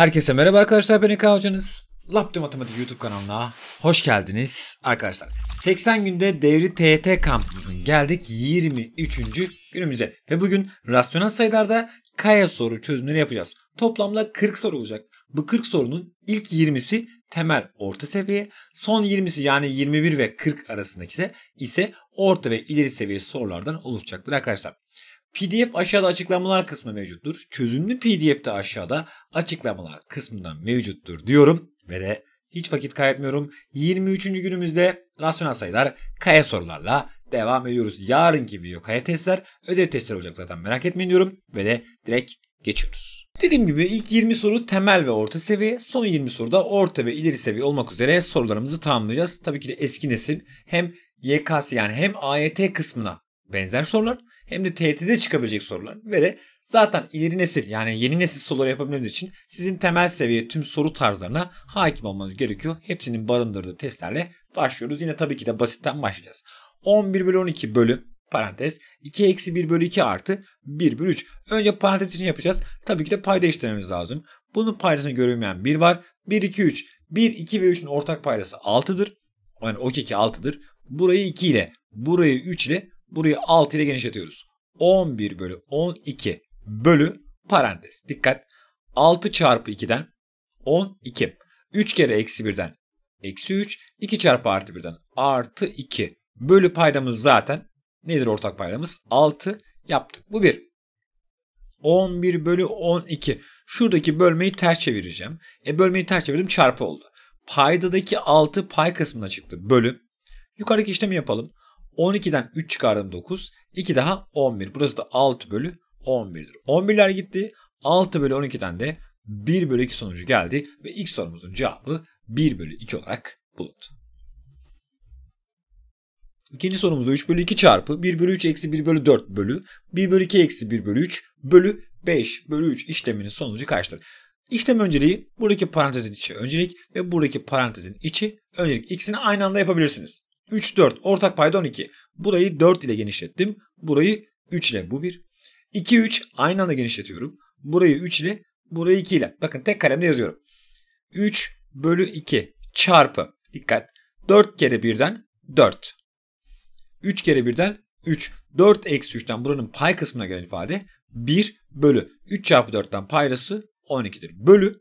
Herkese merhaba arkadaşlar ben İlkay Hocanız. Laptop Matematik YouTube kanalına hoş geldiniz arkadaşlar. 80 günde devri TET kampımızın geldik 23. günümüze ve bugün rasyonel sayılarda kaya soru çözümleri yapacağız. Toplamda 40 soru olacak. Bu 40 sorunun ilk 20'si temel orta seviye, son 20'si yani 21 ve 40 arasındaki ise, ise orta ve ileri seviye sorulardan oluşacaktır arkadaşlar. PDF aşağıda açıklamalar kısmı mevcuttur. Çözümlü PDF de aşağıda açıklamalar kısmından mevcuttur diyorum ve de hiç vakit kaybetmiyorum. 23. günümüzde rasyonel sayılar kaya sorularla devam ediyoruz. Yarınki video kaya testler, ödev testler olacak zaten merak etmeyin diyorum ve de direkt geçiyoruz. Dediğim gibi ilk 20 soru temel ve orta seviye, son 20 soruda orta ve ileri seviye olmak üzere sorularımızı tamamlayacağız. Tabii ki de eski nesil hem YKS yani hem AYT kısmına benzer sorular hem de tehdide çıkabilecek sorular ve de zaten ileri nesil yani yeni nesil soruları yapabilmeniz için sizin temel seviye tüm soru tarzlarına hakim olmanız gerekiyor. Hepsinin barındırdığı testlerle başlıyoruz. Yine tabii ki de basitten başlayacağız. 11 bölü 12 bölü parantez 2 eksi 1 bölü 2 artı 1 bölü 3. Önce parantez için yapacağız. Tabii ki de payda işlememiz lazım. Bunun paydasını görülmeyen 1 var. 1, 2, 3. 1, 2 ve 3'ün ortak paydası 6'dır. Yani o keki 6'dır. Burayı 2 ile, burayı 3 ile, Burayı 6 ile genişletiyoruz. 11 bölü 12 bölü parantez. Dikkat. 6 çarpı 2'den 12. 3 kere eksi 1'den eksi 3. 2 çarpı artı 1'den artı 2. Bölü paydamız zaten nedir ortak paydamız? 6 yaptık. Bu 1. 11 bölü 12. Şuradaki bölmeyi ters çevireceğim. E bölmeyi ters çevirdim çarpı oldu. Paydadaki 6 pay kısmına çıktı. Bölü. Yukarıdaki işlemi yapalım. 12'den 3 çıkardım 9. 2 daha 11. Burası da 6 bölü 11'dir. 11'ler gitti. 6 bölü 12'den de 1 bölü 2 sonucu geldi. Ve ilk sorumuzun cevabı 1 bölü 2 olarak bulundu. İkinci sorumuzda 3 bölü 2 çarpı 1 bölü 3 eksi 1 bölü 4 bölü 1 bölü 2 eksi 1 bölü 3 bölü 5 bölü 3 işleminin sonucu kaçtır? İşlem önceliği buradaki parantezin içi öncelik ve buradaki parantezin içi öncelik. İkisini aynı anda yapabilirsiniz. 3, 4. Ortak payda 12. Burayı 4 ile genişlettim. Burayı 3 ile. Bu 1. 2, 3 aynı anda genişletiyorum. Burayı 3 ile. Burayı 2 ile. Bakın tek kalemle yazıyorum. 3 bölü 2 çarpı. Dikkat. 4 kere birden 4. 3 kere birden 3. 4 eksi 3'ten buranın pay kısmına gelen ifade 1 bölü. 3 çarpı 4'ten paydası 12'dir. Bölü.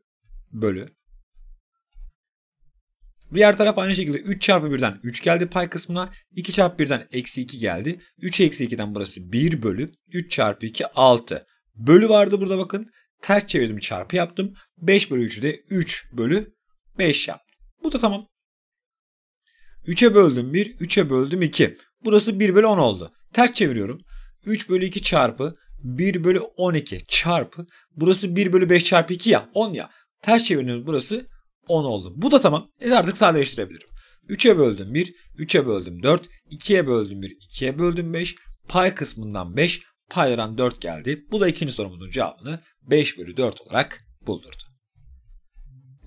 Bölü. Diğer taraf aynı şekilde 3 çarpı 1'den 3 geldi pay kısmına. 2 çarpı 1'den eksi 2 geldi. 3 eksi 2'den burası 1 bölü. 3 çarpı 2 6. Bölü vardı burada bakın. Ters çevirdim çarpı yaptım. 5 bölü 3'ü de 3 bölü 5 yaptım. Bu da tamam. 3'e böldüm 1, 3'e böldüm 2. Burası 1 bölü 10 oldu. Ters çeviriyorum. 3 bölü 2 çarpı 1 bölü 12 çarpı. Burası 1 bölü 5 çarpı 2 ya 10 ya. Ters çeviriyorum burası 10 oldu. Bu da tamam. E artık sadeleştirebilirim. 3'e böldüm 1, 3'e böldüm 4, 2'ye böldüm 1, 2'ye böldüm 5, pay kısmından 5, paydan 4 geldi. Bu da ikinci sorumuzun cevabını 5 bölü 4 olarak buldurdu.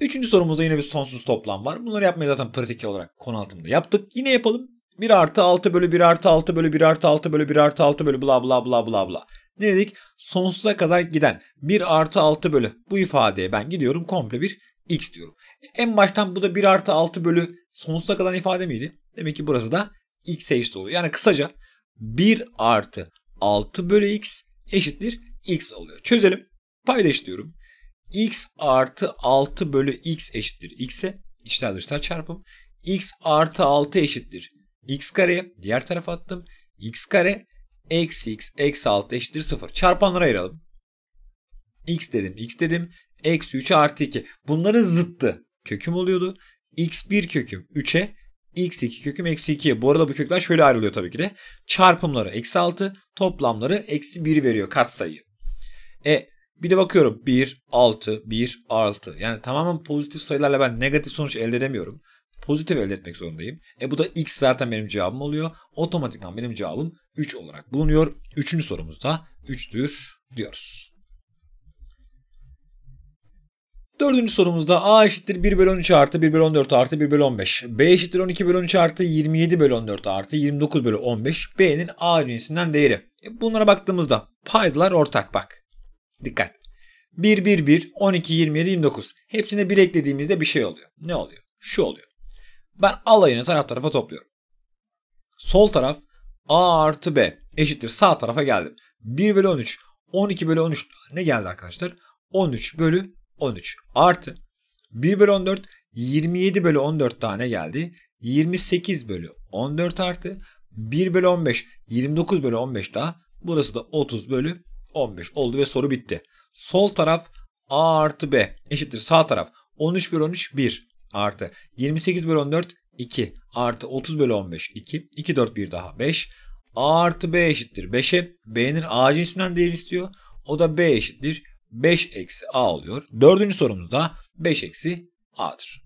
Üçüncü sorumuzda yine bir sonsuz toplam var. Bunları yapmayı zaten pratik olarak konu altında yaptık. Yine yapalım. 1 artı 6 bölü 1 artı 6 bölü 1 artı 6 bölü 1 artı 6 bölü bla bla bla bla bla. Ne dedik? Sonsuza kadar giden 1 artı 6 bölü bu ifadeye ben gidiyorum komple bir x diyorum. En baştan bu da 1 artı 6 bölü sonsuza kalan ifade miydi? Demek ki burası da x eşit oluyor. Yani kısaca 1 artı 6 bölü x eşittir x oluyor. Çözelim. Paylaş diyorum. x artı 6 bölü x eşittir x'e. İçler dışlar çarpım. x artı 6 eşittir x kareye. Diğer tarafa attım. x kare eksi x eksi 6 eşittir 0. Çarpanları ayıralım. x dedim x dedim. Eksi 3 artı 2. Bunların zıttı köküm oluyordu. x1 köküm 3'e x2 köküm eksi 2'ye. Bu arada bu kökler şöyle ayrılıyor tabii ki de. Çarpımları eksi 6, toplamları eksi 1 veriyor katsayı. E bir de bakıyorum 1, 6, 1, 6. Yani tamamen pozitif sayılarla ben negatif sonuç elde edemiyorum. Pozitif elde etmek zorundayım. E bu da x zaten benim cevabım oluyor. Otomatikman benim cevabım 3 olarak bulunuyor. Üçüncü sorumuzda 3'tür diyoruz. Dördüncü sorumuzda A eşittir 1 bölü 13 artı 1 bölü 14 artı 1 bölü 15. B eşittir 12 bölü 13 artı 27 bölü 14 artı 29 bölü 15. B'nin A cinsinden değeri. E, bunlara baktığımızda paydalar ortak bak. Dikkat. 1, 1, 1, 12, 27, 29. Hepsine 1 eklediğimizde bir şey oluyor. Ne oluyor? Şu oluyor. Ben alayını taraf tarafa topluyorum. Sol taraf A artı B eşittir sağ tarafa geldim. 1 bölü 13, 12 bölü 13 ne geldi arkadaşlar? 13 bölü 13 artı 1 bölü 14 27 bölü 14 tane geldi. 28 bölü 14 artı 1 bölü 15 29 bölü 15 daha burası da 30 bölü 15 oldu ve soru bitti. Sol taraf A artı B eşittir sağ taraf 13 bölü 13 1 artı 28 bölü 14 2 artı 30 bölü 15 2 2 4 1 daha 5 A artı B eşittir 5'e B'nin A cinsinden değer istiyor o da B eşittir 5 eksi a oluyor. Dördüncü sorumuzda 5 eksi a'dır.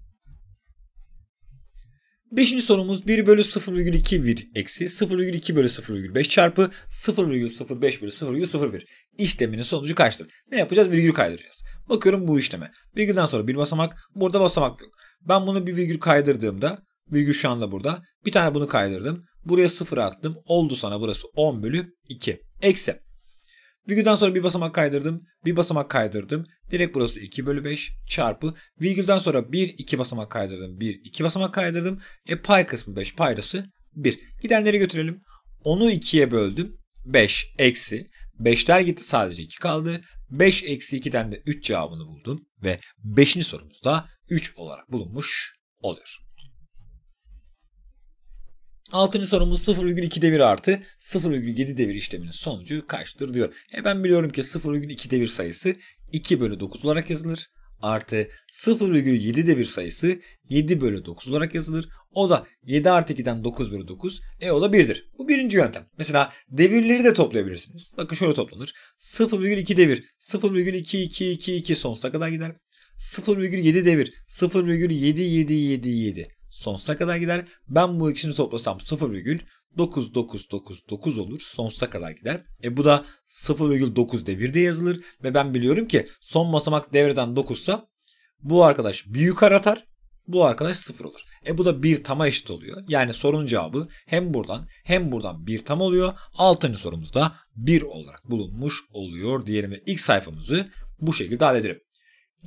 Beşinci sorumuz 1 bölü 0,2 bir eksi 0,2 bölü 0,5 çarpı 0,05 bölü 0,01 işleminin sonucu kaçtır? Ne yapacağız? Virgül kaydıracağız. Bakıyorum bu işleme. Virgülden sonra bir basamak. Burada basamak yok. Ben bunu bir virgül kaydırdığımda virgül şu anda burada. Bir tane bunu kaydırdım. Buraya 0 attım. Oldu sana burası 10 bölü 2. Eksi. Virgülden sonra bir basamak kaydırdım. Bir basamak kaydırdım. Direkt burası 2 bölü 5 çarpı. Virgülden sonra 1 2 basamak kaydırdım. 1 2 basamak kaydırdım. E pay kısmı 5 paydası 1. Gidenleri götürelim. Onu 2'ye böldüm. 5 eksi. 5'ler gitti sadece 2 kaldı. 5 eksi 2'den de 3 cevabını buldum. Ve 5. sorumuzda 3 olarak bulunmuş oluyor. Altıncı sorumuz 0,2 devir artı 0,7 devir işleminin sonucu kaçtır diyor. E ben biliyorum ki 0,2 devir sayısı 2 bölü 9 olarak yazılır. Artı 0,7 devir sayısı 7 bölü 9 olarak yazılır. O da 7 artı 2'den 9 bölü 9. E o da 1'dir. Bu birinci yöntem. Mesela devirleri de toplayabilirsiniz. Bakın şöyle toplanır. 0,2 devir 0,2222 sonsuza kadar gider. 0,7 devir 0,7777 sonsuza kadar gider. Ben bu ikisini toplasam 0,9999 olur. Sonsuza kadar gider. E bu da 0,9 devirde yazılır ve ben biliyorum ki son basamak devreden 9 sa bu arkadaş büyük yukarı atar. Bu arkadaş 0 olur. E bu da bir tama eşit oluyor. Yani sorunun cevabı hem buradan hem buradan bir tam oluyor. Altıncı sorumuzda 1 olarak bulunmuş oluyor diyelim ve ilk sayfamızı bu şekilde halledelim.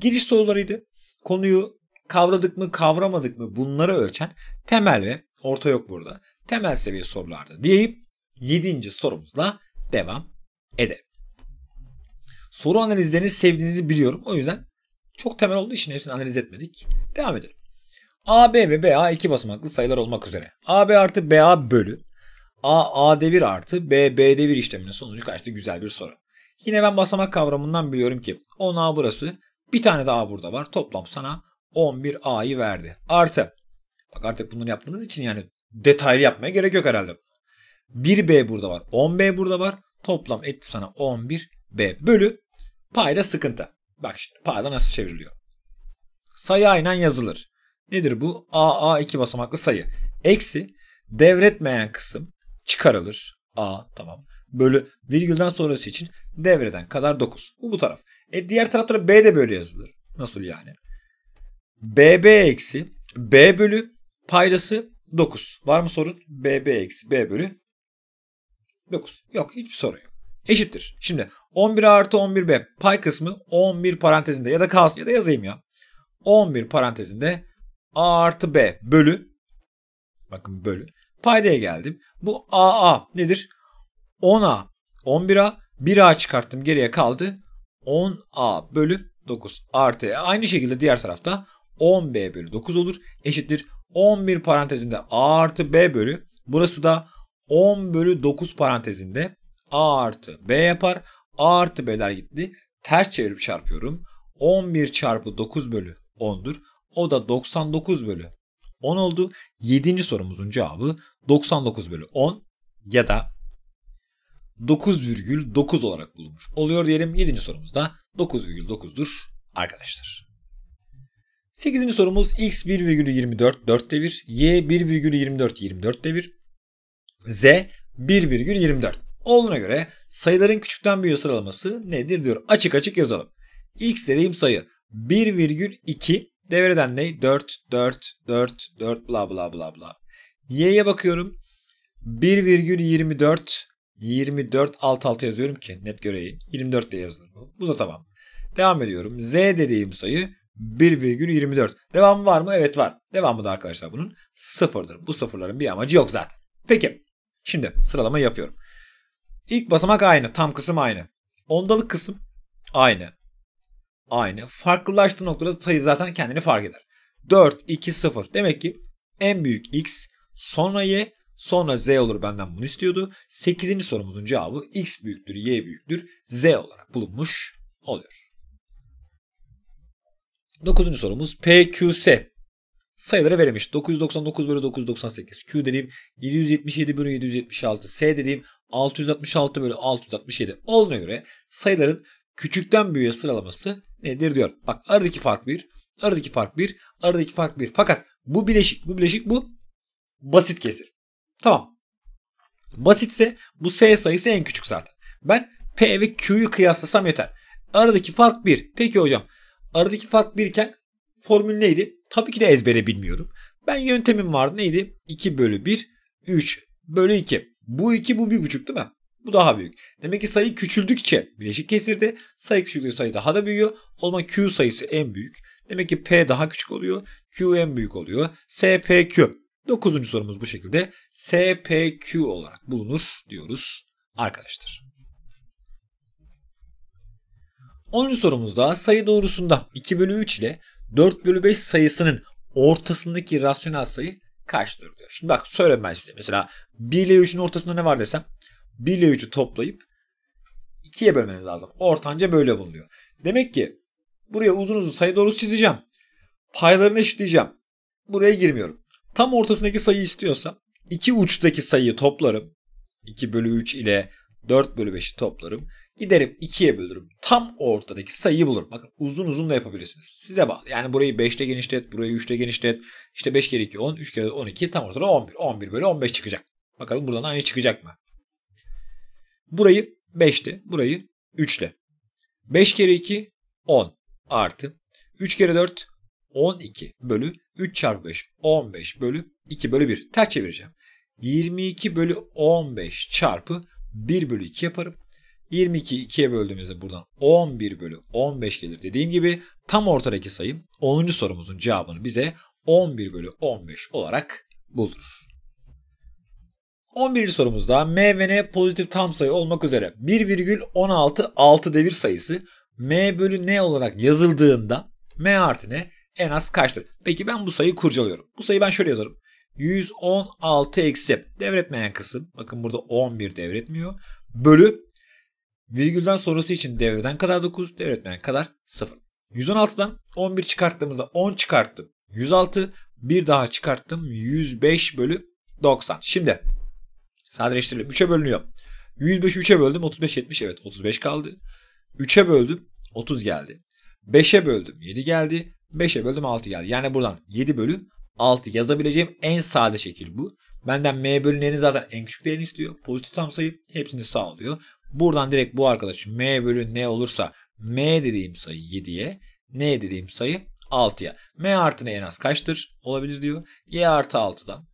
Giriş sorularıydı. Konuyu kavradık mı kavramadık mı bunları ölçen temel ve orta yok burada. Temel seviye sorularda diyeyip 7. sorumuzla devam edelim. Soru analizlerini sevdiğinizi biliyorum. O yüzden çok temel olduğu için hepsini analiz etmedik. Devam edelim. AB ve BA iki basamaklı sayılar olmak üzere. AB artı BA bölü A A'de1 artı B B'de1 işleminin sonucu kaçtı? Güzel bir soru. Yine ben basamak kavramından biliyorum ki 10A burası. Bir tane daha burada var. Toplam sana 11A'yı verdi. Artı. Bak artık bunları yaptığınız için yani detaylı yapmaya gerek yok herhalde. 1B burada var. 10B burada var. Toplam etti sana 11B bölü payda sıkıntı. Bak şimdi payda nasıl çevriliyor. Sayı aynen yazılır. Nedir bu? a a iki basamaklı sayı. Eksi devretmeyen kısım çıkarılır. A tamam. Bölü virgülden sonrası için devreden kadar 9. Bu bu taraf. E diğer tarafta B de böyle yazılır. Nasıl yani? BB eksi B bölü paydası 9. Var mı sorun? BB eksi B bölü 9. Yok hiçbir soru yok. Eşittir. Şimdi 11 artı 11B pay kısmı 11 parantezinde ya da kalsın ya da yazayım ya. 11 parantezinde A artı B bölü bakın bölü paydaya geldim. Bu AA nedir? 10A 11A 1A çıkarttım geriye kaldı. 10A bölü 9 artı aynı şekilde diğer tarafta 10b bölü 9 olur. Eşittir 11 parantezinde a artı b bölü. Burası da 10 bölü 9 parantezinde a artı b yapar. a artı b'ler gitti. Ters çevirip çarpıyorum. 11 çarpı 9 bölü 10'dur. O da 99 bölü 10 oldu. 7. sorumuzun cevabı 99 bölü 10 ya da 9,9 olarak bulunmuş oluyor diyelim. 7. sorumuzda 9,9'dur arkadaşlar. 8. sorumuz x 1,24 4'te 1, y 1,24 24'te 1, z 1,24. Olduğuna göre sayıların küçükten büyüğe sıralaması nedir diyor. Açık açık yazalım. x dediğim sayı 1,2 devreden ne? 4, 4, 4, 4 bla bla bla bla. y'ye bakıyorum. 1,24 24 alt alta yazıyorum ki net göreyim. 24 diye yazılır bu. Bu da tamam. Devam ediyorum. Z dediğim sayı 1,24. Devamı var mı? Evet var. Devamı da arkadaşlar bunun sıfırdır. Bu sıfırların bir amacı yok zaten. Peki. Şimdi sıralama yapıyorum. İlk basamak aynı. Tam kısım aynı. Ondalık kısım aynı. Aynı. Farklılaştığı noktada sayı zaten kendini fark eder. 4, 2, 0. Demek ki en büyük x sonra y sonra z olur benden bunu istiyordu. 8. sorumuzun cevabı x büyüktür y büyüktür z olarak bulunmuş oluyor. Dokuzuncu sorumuz PQS. Sayıları verilmiş. 999 bölü 998. Q dediğim 777 bölü 776. S dediğim 666 bölü 667 olduğuna göre sayıların küçükten büyüğe sıralaması nedir diyor. Bak aradaki fark 1, aradaki fark 1, aradaki fark 1. Fakat bu bileşik, bu bileşik bu basit kesir. Tamam. Basitse bu S sayısı en küçük zaten. Ben P ve Q'yu kıyaslasam yeter. Aradaki fark 1. Peki hocam Aradaki fark birken formül neydi? Tabii ki de ezbere bilmiyorum. Ben yöntemim vardı neydi? 2 bölü 1, 3 bölü 2. Bu 2 bu 1,5 değil mi? Bu daha büyük. Demek ki sayı küçüldükçe bileşik kesirde sayı küçüldüğü sayı daha da büyüyor. O zaman Q sayısı en büyük. Demek ki P daha küçük oluyor. Q en büyük oluyor. SPQ. 9. sorumuz bu şekilde. SPQ olarak bulunur diyoruz arkadaşlar. 10. sorumuzda sayı doğrusunda 2 bölü 3 ile 4 bölü 5 sayısının ortasındaki rasyonel sayı kaçtır diyor. Şimdi bak söyleyeyim ben size. Mesela 1 ile 3'ün ortasında ne var desem 1 ile 3'ü toplayıp 2'ye bölmeniz lazım. Ortanca böyle bulunuyor. Demek ki buraya uzun uzun sayı doğrusu çizeceğim. Paylarını eşitleyeceğim. Buraya girmiyorum. Tam ortasındaki sayı istiyorsa iki uçtaki sayıyı toplarım. 2 bölü 3 ile 4 bölü 5'i toplarım. Giderim 2'ye bölürüm. Tam ortadaki sayıyı bulurum. Bakın uzun uzun da yapabilirsiniz. Size bağlı. Yani burayı 5'te genişlet, burayı 3'te genişlet. İşte 5 kere 2 10, 3 kere 12 tam ortada 11. 11 bölü 15 çıkacak. Bakalım buradan aynı çıkacak mı? Burayı 5'te, burayı 3'le. 5 kere 2 10 artı 3 kere 4 12 bölü 3 çarpı 5 15 bölü 2 bölü 1 ters çevireceğim. 22 bölü 15 çarpı 1 bölü 2 yaparım. 22'yi 2'ye böldüğümüzde buradan 11 bölü 15 gelir. Dediğim gibi tam ortadaki sayım 10. sorumuzun cevabını bize 11 bölü 15 olarak bulur. 11. sorumuzda M ve N pozitif tam sayı olmak üzere 1,16 devir sayısı M bölü N olarak yazıldığında M artı N en az kaçtır? Peki ben bu sayıyı kurcalıyorum. Bu sayıyı ben şöyle yazarım. 116 eksi devretmeyen kısım bakın burada 11 devretmiyor bölü virgülden sonrası için devreden kadar 9 devretmeyen kadar 0. 116'dan 11 çıkarttığımızda 10 çıkarttım 106 bir daha çıkarttım 105 bölü 90. Şimdi sadeleştirelim 3'e bölünüyor. 105'i 3'e böldüm 35 70 evet 35 kaldı. 3'e böldüm 30 geldi. 5'e böldüm 7 geldi. 5'e böldüm 6 geldi. Yani buradan 7 bölü 6 yazabileceğim en sade şekil bu. Benden m bölü zaten en küçük değerini istiyor. Pozitif tam sayı hepsini sağlıyor. Buradan direkt bu arkadaş m bölü n olursa m dediğim sayı 7'ye n dediğim sayı 6'ya. m artı n en az kaçtır? Olabilir diyor. y artı 6'dan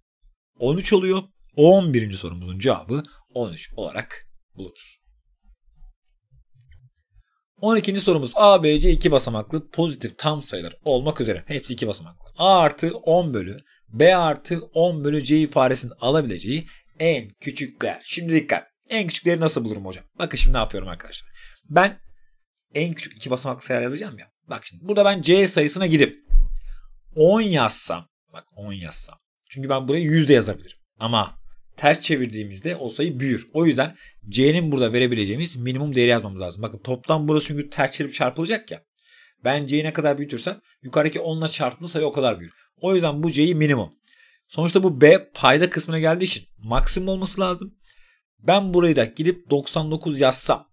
13 oluyor. 11. sorumuzun cevabı 13 olarak bulunur. 12. sorumuz A, B, C iki basamaklı pozitif tam sayılar olmak üzere. Hepsi iki basamaklı. A artı 10 bölü B artı 10 bölü C ifadesinin alabileceği en küçük değer. Şimdi dikkat. En küçükleri nasıl bulurum hocam? Bakın şimdi ne yapıyorum arkadaşlar. Ben en küçük iki basamaklı sayılar yazacağım ya. Bak şimdi burada ben C sayısına gidip 10 yazsam. Bak 10 yazsam. Çünkü ben buraya 100 de yazabilirim. Ama ters çevirdiğimizde o sayı büyür. O yüzden C'nin burada verebileceğimiz minimum değeri yazmamız lazım. Bakın toptan burası çünkü ters çevirip çarpılacak ya. Ben C'yi ne kadar büyütürsem yukarıdaki 10 ile çarptığım sayı o kadar büyür. O yüzden bu C'yi minimum. Sonuçta bu B payda kısmına geldiği için maksimum olması lazım. Ben burayı da gidip 99 yazsam.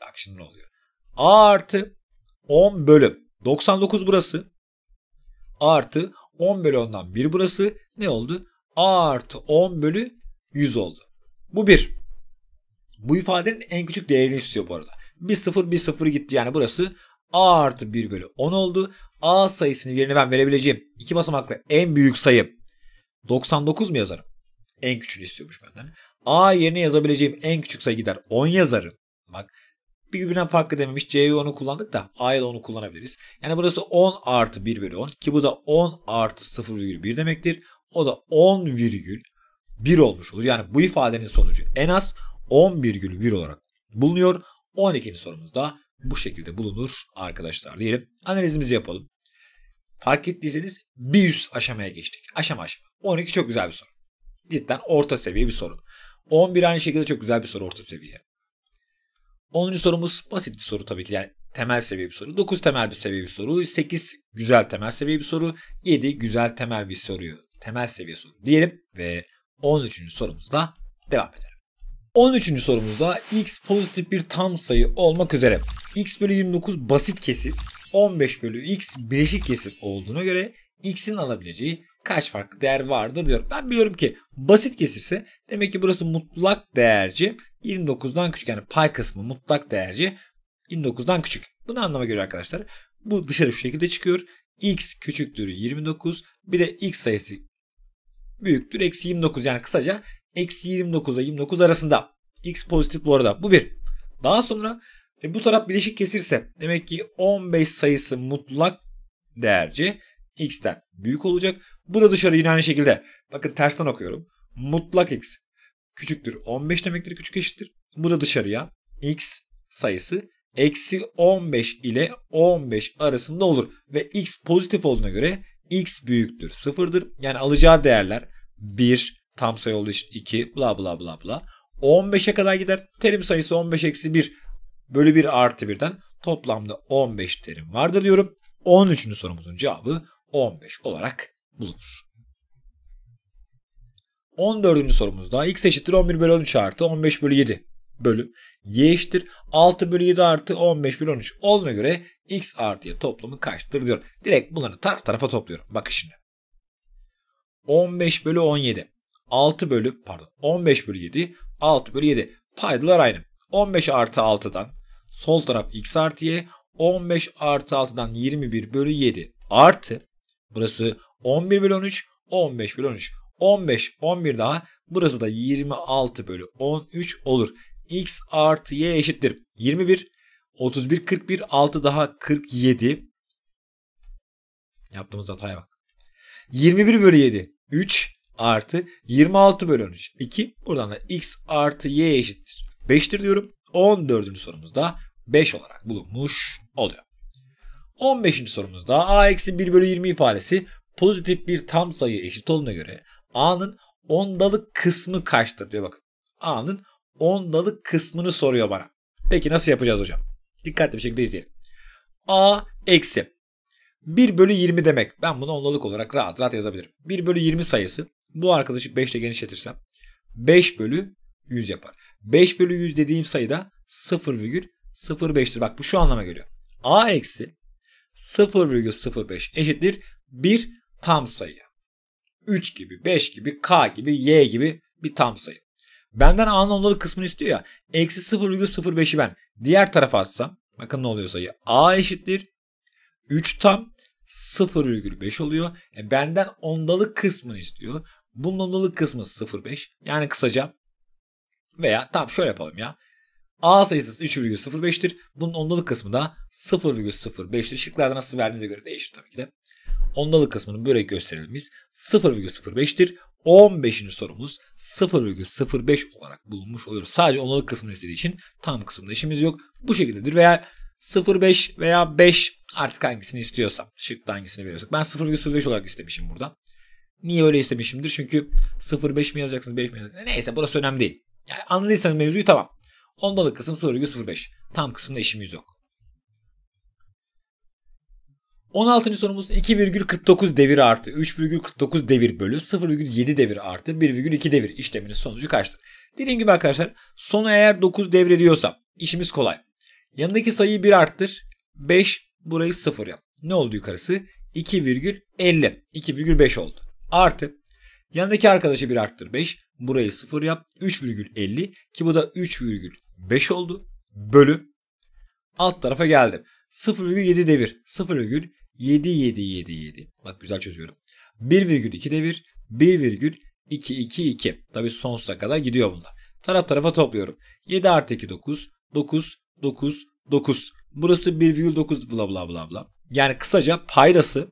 Bak şimdi ne oluyor. A artı 10 bölü 99 burası. A artı 10 bölü 10'dan 1 burası. Ne oldu? A artı 10 bölü 100 oldu. Bu bir. Bu ifadenin en küçük değerini istiyor bu arada. 1-0 1-0 gitti yani burası a artı 1 bölü 10 oldu. a sayısının yerine ben verebileceğim iki basamaklı en büyük sayı 99 mu yazarım? En küçüğünü istiyormuş benden. a yerine yazabileceğim en küçük sayı gider 10 yazarım. Bak birbirinden farklı dememiş. C'yi onu kullandık da A'ya da onu kullanabiliriz. Yani burası 10 artı 1 bölü 10 ki bu da 10 artı virgül 0,1 demektir. O da 10 virgül 1 olmuş olur. Yani bu ifadenin sonucu en az 11,1 olarak bulunuyor. 12. sorumuz da bu şekilde bulunur arkadaşlar diyelim. Analizimizi yapalım. Fark ettiyseniz bir üst aşamaya geçtik. Aşama aşama. 12 çok güzel bir soru. Cidden orta seviye bir soru. 11 aynı şekilde çok güzel bir soru orta seviye. 10. sorumuz basit bir soru tabii ki. Yani temel seviye bir soru. 9 temel bir seviye bir soru. 8 güzel temel seviye bir soru. 7 güzel temel bir soruyu temel seviye soru diyelim ve 13. sorumuzla devam edelim. 13. sorumuzda x pozitif bir tam sayı olmak üzere x bölü 29 basit kesir 15 bölü x bileşik kesir olduğuna göre x'in alabileceği kaç farklı değer vardır diyor. Ben biliyorum ki basit kesirse demek ki burası mutlak değerci 29'dan küçük yani pay kısmı mutlak değerci 29'dan küçük. Bunu anlama göre arkadaşlar bu dışarı şu şekilde çıkıyor. x küçüktür 29 bir de x sayısı büyüktür. Eksi 29 yani kısaca eksi 29 ile 29 arasında. X pozitif bu arada. Bu bir. Daha sonra e, bu taraf bileşik kesirse demek ki 15 sayısı mutlak değerci x'ten büyük olacak. burada dışarı yine aynı şekilde. Bakın tersten okuyorum. Mutlak x küçüktür 15 demektir küçük eşittir. burada dışarıya x sayısı eksi 15 ile 15 arasında olur. Ve x pozitif olduğuna göre x büyüktür sıfırdır. Yani alacağı değerler 1, tam sayı olduğu için 2, bla bla bla bla. 15'e kadar gider. Terim sayısı 15 eksi 1 bölü 1 artı 1'den toplamda 15 terim vardır diyorum. 13. sorumuzun cevabı 15 olarak bulunur. 14. sorumuzda x eşittir 11 bölü 13 artı 15 bölü 7 bölü y eşittir. 6 bölü 7 artı 15 bölü 13 olduğuna göre x artı y toplamı kaçtır diyor. Direkt bunları taraf tarafa topluyorum. Bakın şimdi. 15 bölü 17. 6 bölü pardon 15 bölü 7 6 bölü 7 paydalar aynı. 15 artı 6'dan sol taraf x artı y 15 artı 6'dan 21 bölü 7 artı burası 11 bölü 13 15 bölü 13 15 11 daha burası da 26 bölü 13 olur x artı y eşittir. 21, 31, 41, 6 daha 47. Yaptığımız hataya bak. 21 bölü 7, 3 artı 26 bölü 13, 2. Buradan da x artı y eşittir. 5'tir diyorum. 14. sorumuzda 5 olarak bulunmuş oluyor. 15. sorumuzda a eksi 1 bölü 20 ifadesi pozitif bir tam sayı eşit olduğuna göre a'nın ondalık kısmı kaçtır diyor bakın. a'nın ondalık kısmını soruyor bana. Peki nasıl yapacağız hocam? Dikkatli bir şekilde izleyelim. A eksi 1 bölü 20 demek. Ben bunu ondalık olarak rahat rahat yazabilirim. 1 bölü 20 sayısı bu arkadaşı 5 ile genişletirsem 5 bölü 100 yapar. 5 bölü 100 dediğim sayıda 0,05'tir. Bak bu şu anlama geliyor. A eksi 0,05 eşittir bir tam sayı. 3 gibi, 5 gibi, K gibi, Y gibi bir tam sayı. Benden A'nın ondalığı kısmını istiyor ya. Eksi 0,05'i ben diğer tarafa atsam. Bakın ne oluyor sayı. A eşittir. 3 tam 0,5 oluyor. E benden ondalık kısmını istiyor. Bunun ondalık kısmı 0,5. Yani kısaca veya tam şöyle yapalım ya. A sayısı 3,05'tir. Bunun ondalık kısmı da 0,05'tir. Şıklarda nasıl verdiğinize göre değişir tabii ki de. Ondalık kısmının börek gösterilimiz 0,05'tir. 15. sorumuz 0,05 olarak bulunmuş oluyor. Sadece onluk kısmını istediği için tam kısımda işimiz yok. Bu şekildedir veya 0,5 veya 5 artık hangisini istiyorsam. Şıkta hangisini veriyorsak. Ben 0,05 olarak istemişim burada. Niye öyle istemişimdir? Çünkü 0,5 mi yazacaksınız 5 mi yazacaksınız? Neyse burası önemli değil. Yani anladıysanız mevzuyu tamam. Ondalık kısım 0,05. Tam kısımda işimiz yok. 16. sorumuz 2,49 devir artı 3,49 devir bölü 0,7 devir artı 1,2 devir işleminin sonucu kaçtır? Dediğim gibi arkadaşlar sonu eğer 9 devrediyorsam işimiz kolay. Yanındaki sayıyı 1 arttır. 5 burayı 0 yap. Ne oldu yukarısı? 2,50. 2,5 oldu. Artı yanındaki arkadaşı 1 arttır 5. Burayı 0 yap. 3,50 ki bu da 3,5 oldu. Bölü alt tarafa geldim. 0,7 devir. 0, 7 7 7 7. Bak güzel çözüyorum. 1,2 devir 1,222. Tabi sonsuza kadar gidiyor bunlar. Taraf tarafa topluyorum. 7 artı 2 9 9 9 9. Burası 1,9 bla bla bla bla. Yani kısaca paydası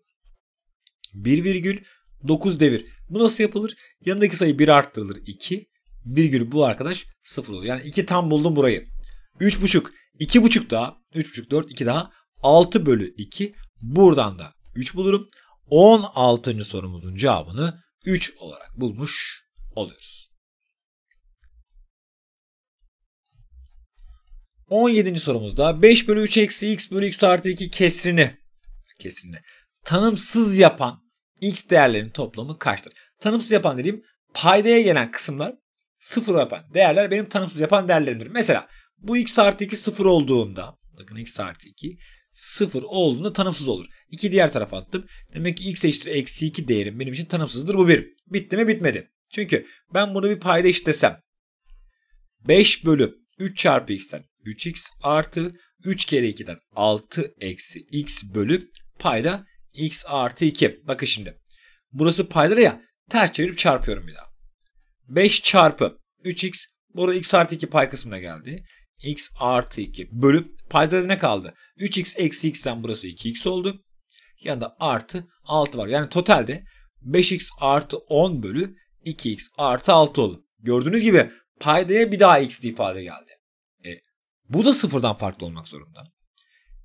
1,9 devir. Bu nasıl yapılır? Yanındaki sayı 1 arttırılır 2. Virgül bu arkadaş 0 olur. Yani 2 tam buldum burayı. 3,5. 2,5 daha. 3,5 4 2 daha. 6 bölü 2. Buradan da 3 bulurum. 16. sorumuzun cevabını 3 olarak bulmuş oluyoruz. 17. sorumuzda 5 bölü 3 eksi x bölü x artı 2 kesrini kesrini tanımsız yapan x değerlerinin toplamı kaçtır? Tanımsız yapan dediğim paydaya gelen kısımlar sıfır yapan değerler benim tanımsız yapan değerlerimdir. Mesela bu x artı 2 sıfır olduğunda bakın x artı 2 0 olduğunda tanımsız olur. 2 diğer tarafa attım. Demek ki x eşittir eksi 2 değerim benim için tanımsızdır. Bu 1. Bitti mi? Bitmedi. Çünkü ben bunu bir payda eşitlesem 5 bölü 3 çarpı x'ten 3x artı 3 kere 2'den 6 eksi x bölü payda x artı 2. Bakın şimdi. Burası payda ya ters çevirip çarpıyorum bir daha. 5 çarpı 3x burada x artı 2 pay kısmına geldi x artı 2 bölüp paydada ne kaldı? 3x eksi x'ten burası 2x oldu. Yanında artı 6 var. Yani totalde 5x artı 10 bölü 2x artı 6 oldu. Gördüğünüz gibi paydaya bir daha x ifade geldi. E, bu da sıfırdan farklı olmak zorunda.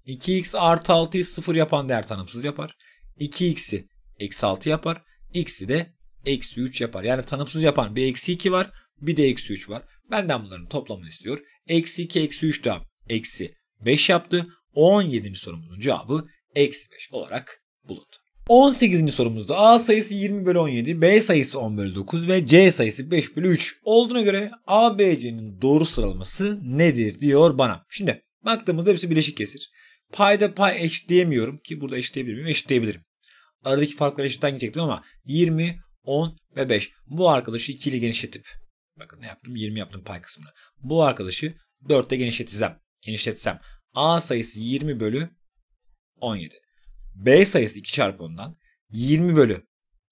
2x artı 6'yı sıfır yapan değer tanımsız yapar. 2x'i eksi 6 yapar. x'i de eksi 3 yapar. Yani tanımsız yapan bir eksi 2 var bir de eksi 3 var. Benden bunların toplamını istiyor. Eksi 2 eksi 3 daha eksi 5 yaptı. 17. sorumuzun cevabı eksi 5 olarak bulundu. 18. sorumuzda A sayısı 20 bölü 17, B sayısı 10 bölü 9 ve C sayısı 5 bölü 3 olduğuna göre A, B, C'nin doğru sıralaması nedir diyor bana. Şimdi baktığımızda hepsi bileşik kesir. Payda pay eşitleyemiyorum ki burada eşitleyebilir miyim? Eşitleyebilirim. Aradaki farkları eşitten gidecektim ama 20, 10 ve 5. Bu arkadaşı 2 ile genişletip Bakın ne yaptım? 20 yaptım pay kısmını. Bu arkadaşı 4'te genişletsem, Genişletsem A sayısı 20 bölü 17. B sayısı 2 çarpı 10'dan 20 bölü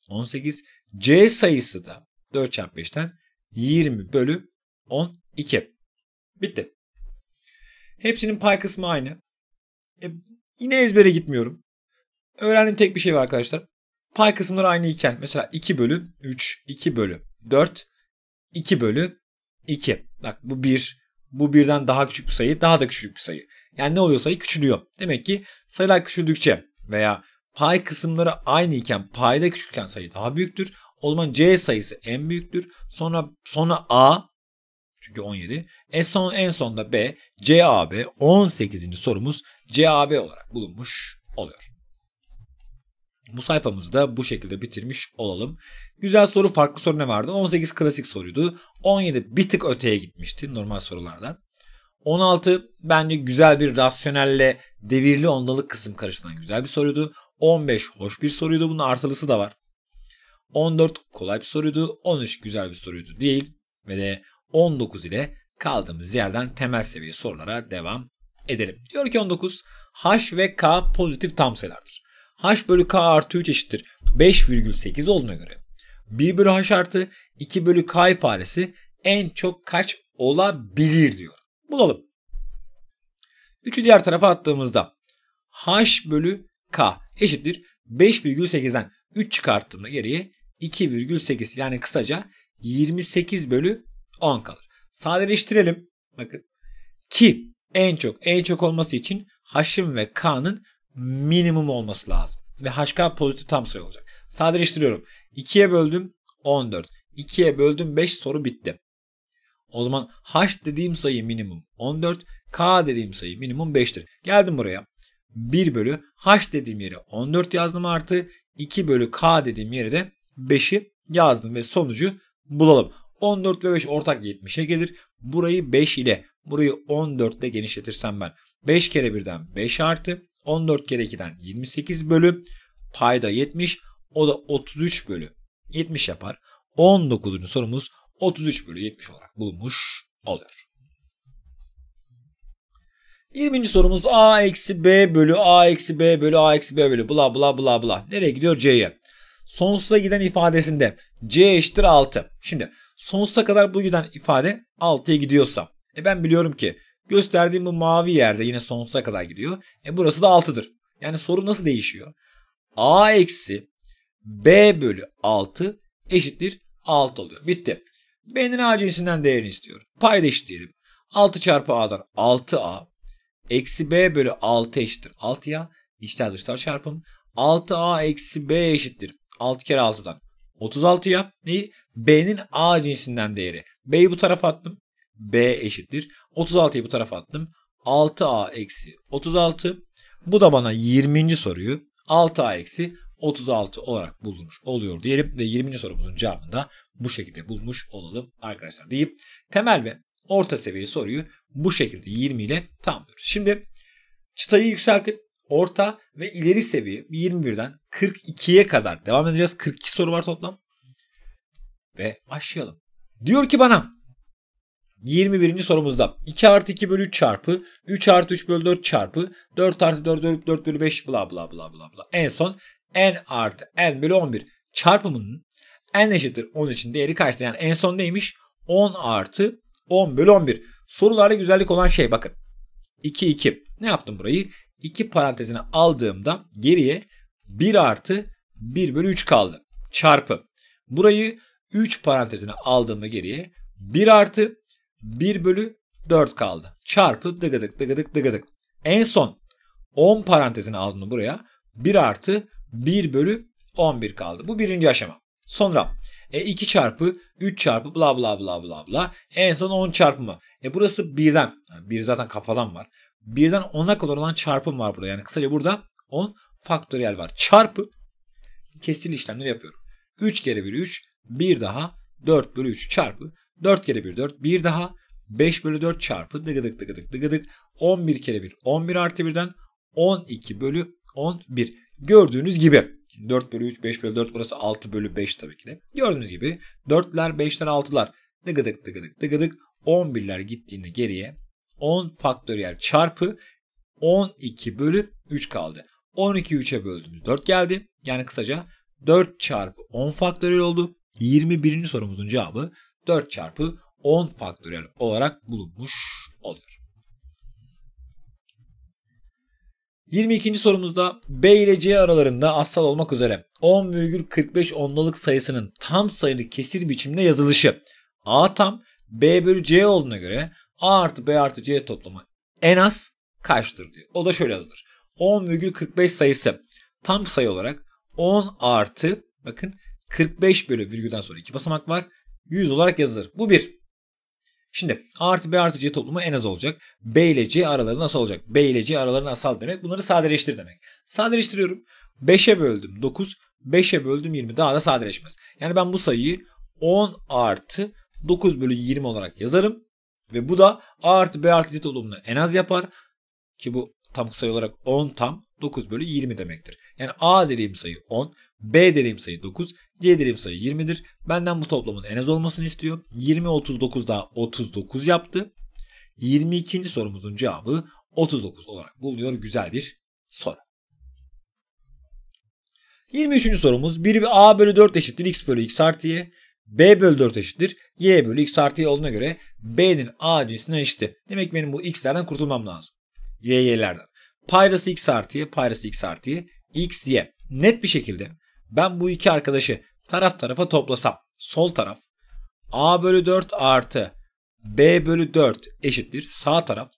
18. C sayısı da 4 çarpı 5'ten 20 bölü 12. Bitti. Hepsinin pay kısmı aynı. E, yine ezbere gitmiyorum. Öğrendim tek bir şey var arkadaşlar. Pay kısımları aynı iken mesela 2 bölü 3, 2 bölü 4, 2 bölü 2. Bak bu 1, bu birden daha küçük bir sayı, daha da küçük bir sayı. Yani ne oluyor sayı küçülüyor. Demek ki sayılar küçüldükçe veya pay kısımları aynı iken payda küçükken sayı daha büyüktür. O zaman C sayısı en büyüktür. Sonra sonra A çünkü 17. En son en sonda B CAB 18. sorumuz CAB olarak bulunmuş oluyor. Bu sayfamızı da bu şekilde bitirmiş olalım. Güzel soru farklı soru ne vardı? 18 klasik soruydu. 17 bir tık öteye gitmişti normal sorulardan. 16 bence güzel bir rasyonelle devirli ondalık kısım karıştıran güzel bir soruydu. 15 hoş bir soruydu. Bunun artılısı da var. 14 kolay bir soruydu. 13 güzel bir soruydu değil. Ve de 19 ile kaldığımız yerden temel seviye sorulara devam edelim. Diyor ki 19 H ve K pozitif tam sayılardır. H bölü K artı 3 eşittir 5,8 olduğuna göre 1 bölü h artı 2 bölü k ifadesi en çok kaç olabilir diyor. Bulalım. 3'ü diğer tarafa attığımızda h bölü k eşittir 5,8'den 3 çıkarttığımda geriye 2,8 yani kısaca 28 bölü 10 kalır. Sadeleştirelim. Bakın. Ki en çok en çok olması için h'ın ve k'nın minimum olması lazım. Ve hk pozitif tam sayı olacak. Sadeleştiriyorum. 2'ye böldüm 14. 2'ye böldüm 5 soru bitti. O zaman h dediğim sayı minimum 14, k dediğim sayı minimum 5'tir. Geldim buraya. 1 bölü h dediğim yere 14 yazdım artı 2 bölü k dediğim yere de 5'i yazdım ve sonucu bulalım. 14 ve 5 ortak 70'e gelir. Burayı 5 ile burayı 14 ile genişletirsem ben 5 kere 1'den 5 artı 14 kere 2'den 28 bölü payda 70 o da 33 bölü 70 yapar. 19. sorumuz 33 bölü 70 olarak bulunmuş oluyor. 20. sorumuz a eksi b bölü a eksi b bölü a eksi b bölü bla bla bla bla. Nereye gidiyor? C'ye. Sonsuza giden ifadesinde c eşittir 6. Şimdi sonsuza kadar bu giden ifade 6'ya gidiyorsa. E ben biliyorum ki gösterdiğim bu mavi yerde yine sonsuza kadar gidiyor. E burası da 6'dır. Yani soru nasıl değişiyor? a eksi B bölü 6 eşittir 6 oluyor. Bitti. B'nin A cinsinden değerini istiyorum. Payda diyelim. 6 çarpı A'dan 6A eksi B bölü 6 eşittir 6'ya. İçler dışlar çarpım. 6A eksi B eşittir. 6 kere 6'dan 36 yap. Neyi? B'nin A cinsinden değeri. B'yi bu tarafa attım. B eşittir. 36'yı bu tarafa attım. 6A eksi 36. Bu da bana 20. soruyu 6A eksi 36 olarak bulunmuş oluyor diyelim ve 20. sorumuzun cevabını da bu şekilde bulmuş olalım arkadaşlar deyip temel ve orta seviye soruyu bu şekilde 20 ile tamamlıyoruz. Şimdi çıtayı yükseltip orta ve ileri seviye 21'den 42'ye kadar devam edeceğiz. 42 soru var toplam. Ve başlayalım. Diyor ki bana 21. sorumuzda 2 artı 2 bölü 3 çarpı 3 artı 3 bölü 4 çarpı 4 artı 4 bölü 4 bölü 5 bla bla bla bla bla. En son n artı n bölü 11 çarpımının n eşittir 10 için değeri kaçtı? Yani en son neymiş? 10 artı 10 bölü 11. Sorularda güzellik olan şey bakın. 2 2. Ne yaptım burayı? 2 parantezine aldığımda geriye 1 artı 1 bölü 3 kaldı. Çarpı. Burayı 3 parantezine aldığımda geriye 1 artı 1 bölü 4 kaldı. Çarpı dıgıdık dıgıdık dıgıdık. En son 10 parantezine aldığımda buraya 1 artı 1 bölü 11 kaldı. Bu birinci aşama. Sonra e 2 çarpı 3 çarpı bla bla bla bla bla. En son 10 çarpımı. E burası 1'den. Yani 1 zaten kafadan var. 1'den 10'a kadar olan çarpım var burada. Yani kısaca burada 10 faktöriyel var. Çarpı kesil işlemleri yapıyorum. 3 kere 1 3. 1 daha 4 bölü 3 çarpı. 4 kere 1 4. 1 daha 5 bölü 4 çarpı. Dıgıdık dıgıdık dıgıdık. 11 kere 1 11 artı 1'den 12 bölü 11. Gördüğünüz gibi 4 bölü 3, 5 bölü 4 burası 6 bölü 5 tabii ki de. Gördüğünüz gibi 4'ler 5'ler 6'lar dıgıdık dıgıdık dıgıdık 11'ler gittiğinde geriye 10 faktöriyel çarpı 12 bölü 3 kaldı. 12 3'e böldüğümüz 4 geldi. Yani kısaca 4 çarpı 10 faktöriyel oldu. 21. sorumuzun cevabı 4 çarpı 10 faktöriyel olarak bulunmuş oluyor. 22. sorumuzda B ile C aralarında asal olmak üzere 10,45 ondalık sayısının tam sayılı kesir biçiminde yazılışı A tam B bölü C olduğuna göre A artı B artı C toplamı en az kaçtır diyor. O da şöyle yazılır. 10,45 sayısı tam sayı olarak 10 artı bakın 45 bölü virgülden sonra iki basamak var. 100 olarak yazılır. Bu bir. Şimdi A artı B artı C toplumu en az olacak. B ile C araları nasıl olacak? B ile C aralarını asal demek. Bunları sadeleştir demek. Sadeleştiriyorum. 5'e böldüm 9. 5'e böldüm 20. Daha da sadeleşmez. Yani ben bu sayıyı 10 artı 9 bölü 20 olarak yazarım. Ve bu da A artı B artı c olumunu en az yapar. Ki bu tam sayı olarak 10 tam 9 bölü 20 demektir. Yani A dediğim sayı 10. B dediğim sayı 9, C dediğim sayı 20'dir. Benden bu toplamın en az olmasını istiyor. 20 39 daha 39 yaptı. 22. sorumuzun cevabı 39 olarak bulunuyor. Güzel bir soru. 23. sorumuz 1 A bölü 4 eşittir x bölü x artı y. B bölü 4 eşittir. Y bölü x artı y olduğuna göre B'nin A cinsinden eşitti. Demek benim bu x'lerden kurtulmam lazım. Y, y'lerden. Payrası x artı y, payrası x artı y, x, y. Net bir şekilde ben bu iki arkadaşı taraf tarafa toplasam sol taraf a bölü 4 artı b bölü 4 eşittir sağ taraf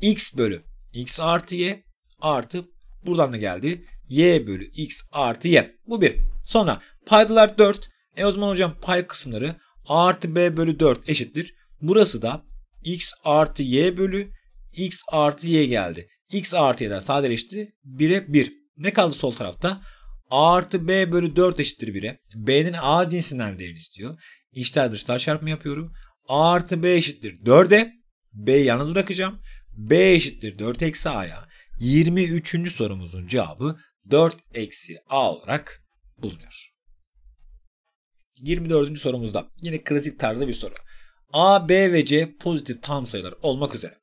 x bölü x artı y artı buradan da geldi y bölü x artı y. Bu bir. Sonra paydalar 4. E o zaman hocam pay kısımları a artı b bölü 4 eşittir. Burası da x artı y bölü x artı y geldi. x artı y'den sadeleşti. 1'e 1. Ne kaldı sol tarafta? A artı B bölü 4 eşittir 1'e. B'nin A cinsinden değerini istiyor. İçler dışlar çarpımı yapıyorum. A artı B eşittir 4'e. B'yi yalnız bırakacağım. B eşittir 4 eksi A'ya. 23. sorumuzun cevabı 4 eksi A olarak bulunuyor. 24. sorumuzda yine klasik tarzda bir soru. A, B ve C pozitif tam sayılar olmak üzere.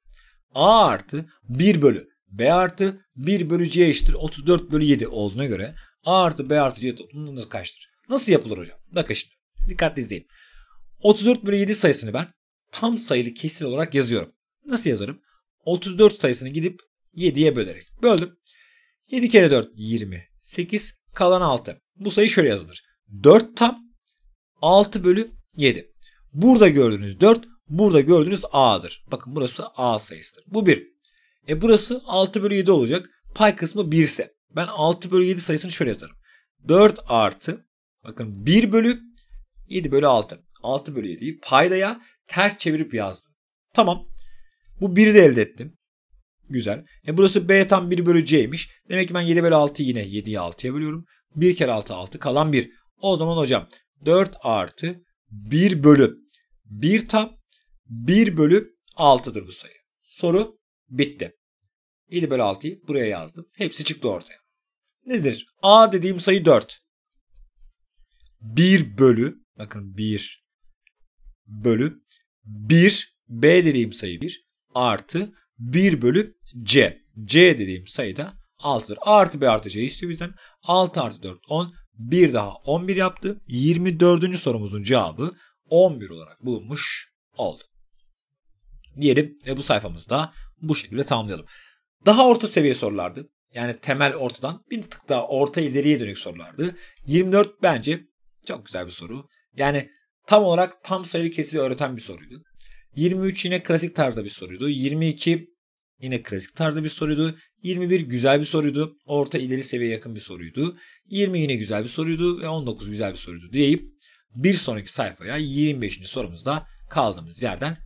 A artı 1 bölü B artı 1 bölü C eşittir 34 bölü 7 olduğuna göre A artı B artı C toplamının nasıl kaçtır? Nasıl yapılır hocam? Bakın şimdi. Dikkatli izleyin. 34 bölü 7 sayısını ben tam sayılı kesir olarak yazıyorum. Nasıl yazarım? 34 sayısını gidip 7'ye bölerek. Böldüm. 7 kere 4 20. 8 kalan 6. Bu sayı şöyle yazılır. 4 tam 6 bölü 7. Burada gördüğünüz 4 burada gördüğünüz A'dır. Bakın burası A sayısıdır. Bu 1. E burası 6 bölü 7 olacak. Pay kısmı 1 ise. Ben 6 bölü 7 sayısını şöyle yazarım. 4 artı bakın 1 bölü 7 bölü 6. 6 bölü 7'yi paydaya ters çevirip yazdım. Tamam. Bu 1'i de elde ettim. Güzel. E burası B tam 1 bölü C'ymiş. Demek ki ben 7 bölü 6'yı yine 7'yi 6'ya bölüyorum. 1 kere 6 6 kalan 1. O zaman hocam 4 artı 1 bölü 1 tam 1 bölü 6'dır bu sayı. Soru bitti. 7 bölü 6'yı buraya yazdım. Hepsi çıktı ortaya nedir? A dediğim sayı 4. 1 bölü bakın 1 bölü 1 B dediğim sayı 1 artı 1 bölü C. C dediğim sayı da 6'dır. artı B artı C istiyor bizden. 6 artı 4 10. 1 daha 11 yaptı. 24. sorumuzun cevabı 11 olarak bulunmuş oldu. Diyelim ve bu sayfamızda bu şekilde tamamlayalım. Daha orta seviye sorulardı. Yani temel ortadan bir tık daha orta ileriye dönük sorulardı. 24 bence çok güzel bir soru. Yani tam olarak tam sayılı kesiri öğreten bir soruydu. 23 yine klasik tarzda bir soruydu. 22 yine klasik tarzda bir soruydu. 21 güzel bir soruydu. Orta ileri seviye yakın bir soruydu. 20 yine güzel bir soruydu ve 19 güzel bir soruydu deyip bir sonraki sayfaya 25. sorumuzda kaldığımız yerden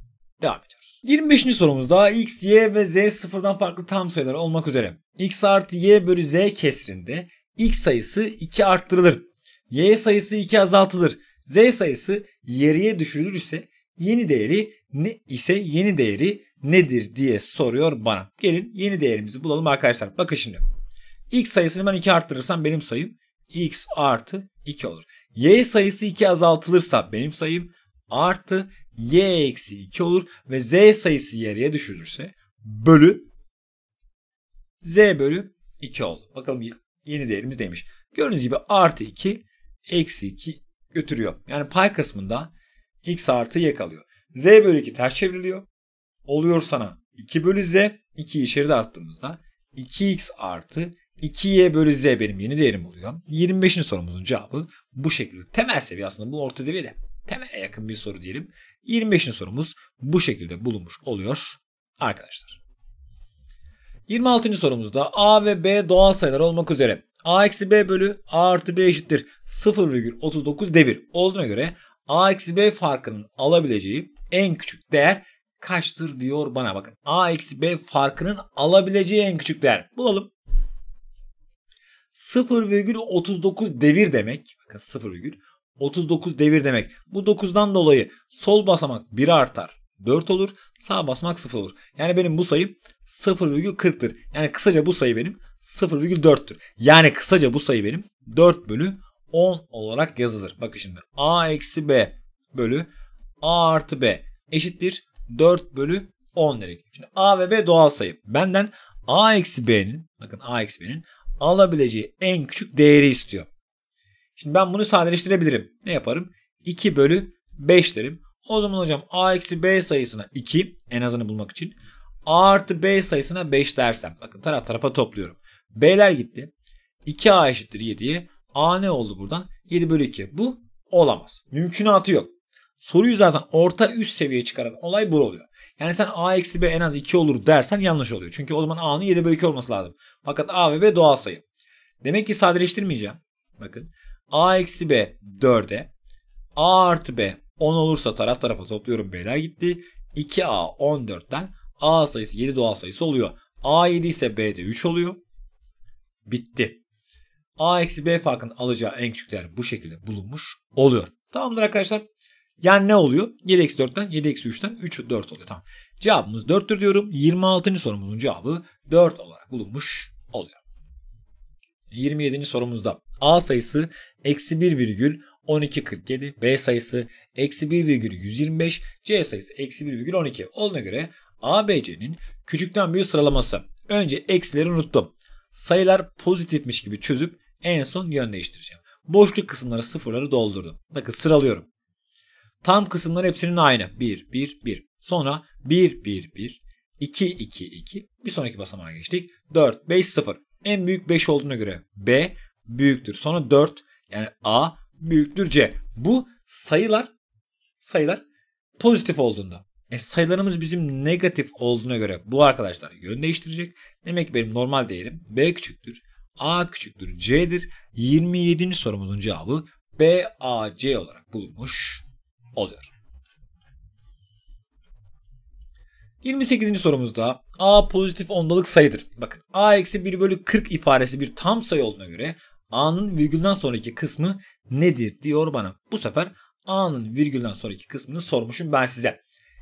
devam ediyoruz. 25. sorumuzda x, y ve z sıfırdan farklı tam sayılar olmak üzere x artı y bölü z kesrinde x sayısı 2 arttırılır. y sayısı 2 azaltılır. z sayısı yarıya düşürülür ise yeni değeri ne ise yeni değeri nedir diye soruyor bana. Gelin yeni değerimizi bulalım arkadaşlar. Bakın şimdi. x sayısını ben 2 arttırırsam benim sayım x artı 2 olur. y sayısı 2 azaltılırsa benim sayım artı y eksi 2 olur ve z sayısı yarıya düşürülürse bölü z bölü 2 oldu. Bakalım yeni değerimiz neymiş. Gördüğünüz gibi artı 2 eksi 2 götürüyor. Yani pay kısmında x artı y kalıyor. z bölü 2 ters çevriliyor. Oluyor sana 2 bölü z. 2'yi içeride attığımızda 2x artı 2y bölü z benim yeni değerim oluyor. 25. sorumuzun cevabı bu şekilde. Temel seviye aslında bu orta seviyede temele yakın bir soru diyelim. 25. sorumuz bu şekilde bulunmuş oluyor arkadaşlar. 26. sorumuzda A ve B doğal sayılar olmak üzere A eksi B bölü A artı B eşittir 0,39 devir olduğuna göre A eksi B farkının alabileceği en küçük değer kaçtır diyor bana. Bakın A eksi B farkının alabileceği en küçük değer. Bulalım. 0,39 devir demek. Bakın 0, 39 devir demek. Bu 9'dan dolayı sol basamak 1 artar. 4 olur. Sağ basmak 0 olur. Yani benim bu sayım 0,40'tır. Yani kısaca bu sayı benim 0,4'tür. Yani kısaca bu sayı benim 4 bölü 10 olarak yazılır. Bakın şimdi a eksi b bölü a artı b eşittir 4 bölü 10 dedik. Şimdi a ve b doğal sayı. Benden a eksi b'nin bakın a eksi b'nin alabileceği en küçük değeri istiyor. Şimdi ben bunu sadeleştirebilirim. Ne yaparım? 2 bölü 5 derim. O zaman hocam a eksi b sayısına 2 en azını bulmak için a artı b sayısına 5 dersem. Bakın taraf tarafa topluyorum. B'ler gitti. 2a eşittir 7'ye. a ne oldu buradan? 7 bölü 2. Bu olamaz. Mümkünatı yok. Soruyu zaten orta üst seviyeye çıkaran olay bu oluyor. Yani sen a eksi b en az 2 olur dersen yanlış oluyor. Çünkü o zaman a'nın 7 bölü 2 olması lazım. Fakat a ve b doğal sayı. Demek ki sadeleştirmeyeceğim. Bakın A eksi B 4'e. A artı B 10 olursa taraf tarafa topluyorum B'ler gitti. 2A 14'ten A sayısı 7 doğal sayısı oluyor. A 7 ise B de 3 oluyor. Bitti. A eksi B farkının alacağı en küçük değer bu şekilde bulunmuş oluyor. Tamamdır arkadaşlar. Yani ne oluyor? 7 eksi 4'ten 7 eksi 3'ten 3 4 oluyor. Tamam. Cevabımız 4'tür diyorum. 26. sorumuzun cevabı 4 olarak bulunmuş oluyor. 27. sorumuzda A sayısı eksi virgül 1,1247, B sayısı eksi virgül 1,125, C sayısı eksi virgül 1,12 olduğuna göre ABC'nin küçükten büyük sıralaması. Önce eksileri unuttum. Sayılar pozitifmiş gibi çözüp en son yön değiştireceğim. Boşluk kısımları sıfırları doldurdum. Bakın sıralıyorum. Tam kısımlar hepsinin aynı. 1, 1, 1. Sonra 1, 1, 1. 2, 2, 2. Bir sonraki basamağa geçtik. 4, 5, 0. En büyük 5 olduğuna göre B büyüktür. Sonra 4 yani A büyüktür C. Bu sayılar sayılar pozitif olduğunda. E sayılarımız bizim negatif olduğuna göre bu arkadaşlar yön değiştirecek. Demek ki benim normal değerim B küçüktür. A küçüktür C'dir. 27. sorumuzun cevabı B, A, C olarak bulunmuş oluyor. 28. sorumuzda A pozitif ondalık sayıdır. Bakın A eksi 1 bölü 40 ifadesi bir tam sayı olduğuna göre A'nın virgülden sonraki kısmı nedir diyor bana. Bu sefer A'nın virgülden sonraki kısmını sormuşum ben size.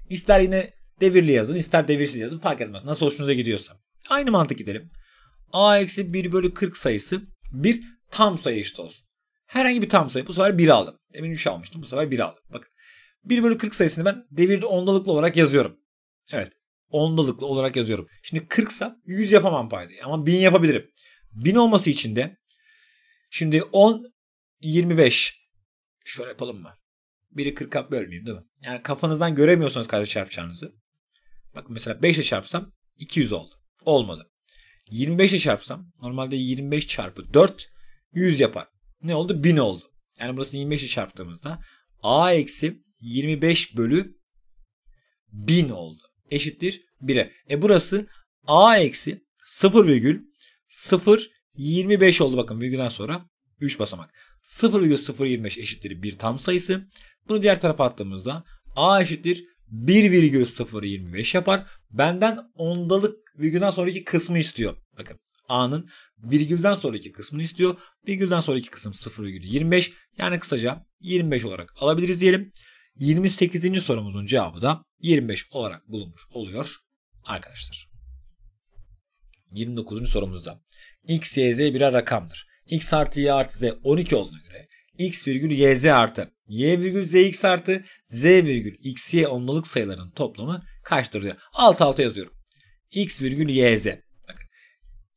İster yine devirli yazın ister devirsiz yazın fark etmez. Nasıl hoşunuza gidiyorsa. Aynı mantık gidelim. A eksi 1 bölü 40 sayısı bir tam sayı işte olsun. Herhangi bir tam sayı. Bu sefer 1 aldım. Demin 3 almıştım. Bu sefer 1 aldım. Bakın. 1 bölü 40 sayısını ben devirde ondalıklı olarak yazıyorum. Evet. Ondalıklı olarak yazıyorum. Şimdi 40 ise 100 yapamam paydayı. Ama 1000 yapabilirim. 1000 olması için de Şimdi 10, 25. Şöyle yapalım mı? Biri 40'a bölmeyeyim değil mi? Yani kafanızdan göremiyorsanız kaç çarpacağınızı. Bak mesela 5 ile çarpsam 200 oldu. Olmadı. 25 ile çarpsam normalde 25 çarpı 4 100 yapar. Ne oldu? 1000 oldu. Yani burası 25 ile çarptığımızda a eksi 25 bölü 1000 oldu. Eşittir 1'e. E burası a eksi 0,0 25 oldu bakın virgülden sonra 3 basamak. 0,025 eşittir bir tam sayısı. Bunu diğer tarafa attığımızda a eşittir 1,025 yapar. Benden ondalık virgülden sonraki kısmı istiyor. Bakın a'nın virgülden sonraki kısmını istiyor. Virgülden sonraki kısım 0,25 yani kısaca 25 olarak alabiliriz diyelim. 28. sorumuzun cevabı da 25 olarak bulunmuş oluyor arkadaşlar. 29. sorumuzda x, y, z birer rakamdır. x artı y artı z 12 olduğuna göre x virgül y z artı y virgül z x artı z virgül x y onluluk sayılarının toplamı kaçtır diyor. Alt alta yazıyorum. x virgül y z. Bakın.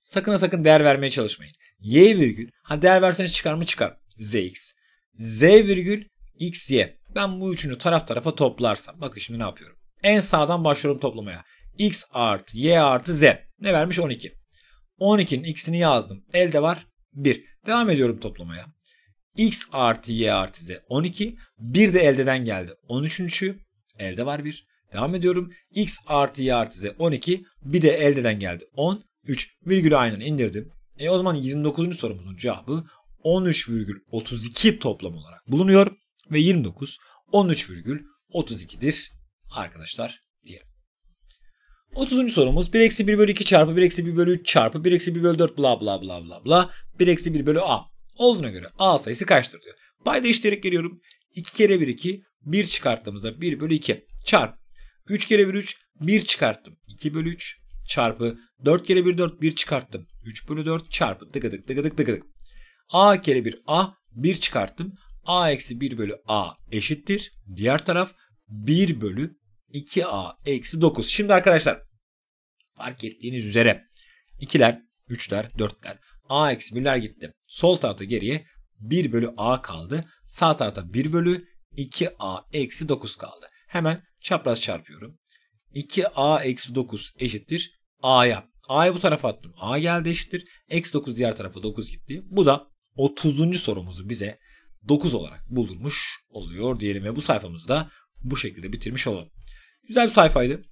Sakın sakın değer vermeye çalışmayın. y virgül ha değer verseniz çıkar mı çıkar. z x. z virgül x y. Ben bu üçünü taraf tarafa toplarsam. Bakın şimdi ne yapıyorum. En sağdan başlıyorum toplamaya. x artı y artı z. Ne vermiş? 12. 12'nin x'ini yazdım. Elde var 1. Devam ediyorum toplamaya. x artı y artı z 12. 1 de eldeden geldi. 13. Elde var 1. Devam ediyorum. x artı y artı z 12. Bir de eldeden geldi 13 3 virgül aynen indirdim. E o zaman 29. sorumuzun cevabı 13,32 toplam olarak bulunuyor ve 29 13,32'dir arkadaşlar 30. sorumuz 1 eksi 1 bölü 2 çarpı 1 eksi 1 bölü 3 çarpı 1 eksi 1 bölü 4 bla bla bla bla bla 1 eksi 1 bölü a olduğuna göre a sayısı kaçtır diyor. Payda işleyerek geliyorum. 2 kere 1 2 1 çıkarttığımızda 1 bölü 2 çarp. 3 kere 1 3 1 çıkarttım 2 bölü 3 çarpı 4 kere 1 4 1 çıkarttım 3 bölü 4 çarpı tıkıdık tıkıdık tıkıdık. a kere 1 a 1 çıkarttım a eksi 1 bölü a eşittir. Diğer taraf 1 bölü 2a eksi 9. Şimdi arkadaşlar fark ettiğiniz üzere ikiler, üçler, dörtler, a eksi birler gitti. Sol tarafta geriye 1 bölü a kaldı. Sağ tarafta 1 bölü 2a eksi 9 kaldı. Hemen çapraz çarpıyorum. 2a eksi 9 eşittir a'ya. A'yı bu tarafa attım. A geldi eşittir. Eksi 9 diğer tarafa 9 gitti. Bu da 30. sorumuzu bize 9 olarak bulunmuş oluyor diyelim ve bu sayfamızda bu şekilde bitirmiş olalım. Güzel bir sayfaydı.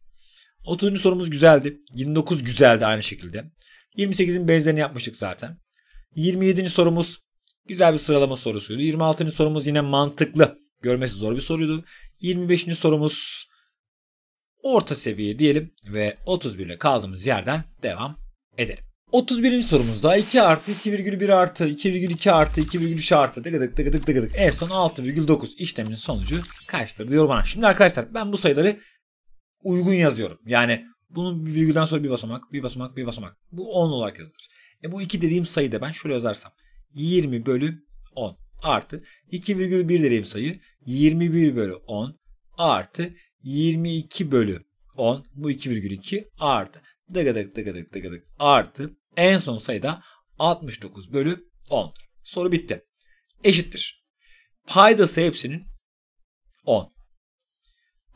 30. sorumuz güzeldi. 29 güzeldi aynı şekilde. 28'in benzerini yapmıştık zaten. 27. sorumuz güzel bir sıralama sorusuydu. 26. sorumuz yine mantıklı. Görmesi zor bir soruydu. 25. sorumuz orta seviye diyelim ve 31 ile kaldığımız yerden devam edelim. 31. sorumuzda 2 artı 2,1 artı 2,2 artı 2,3 artı dıgıdık dıgıdık dıgıdık en son 6,9 işleminin sonucu kaçtır diyor bana. Şimdi arkadaşlar ben bu sayıları uygun yazıyorum. Yani bunun bir virgülden sonra bir basamak, bir basamak, bir basamak. Bu 10 olarak yazılır. E bu 2 dediğim sayıda ben şöyle yazarsam 20 bölü 10 artı 2,1 dediğim sayı 21 bölü 10 artı 22 bölü 10 bu 2,2 artı dıgadık dıgadık dıgadık artı en son sayıda 69 bölü 10. Soru bitti. Eşittir. Paydası hepsinin 10.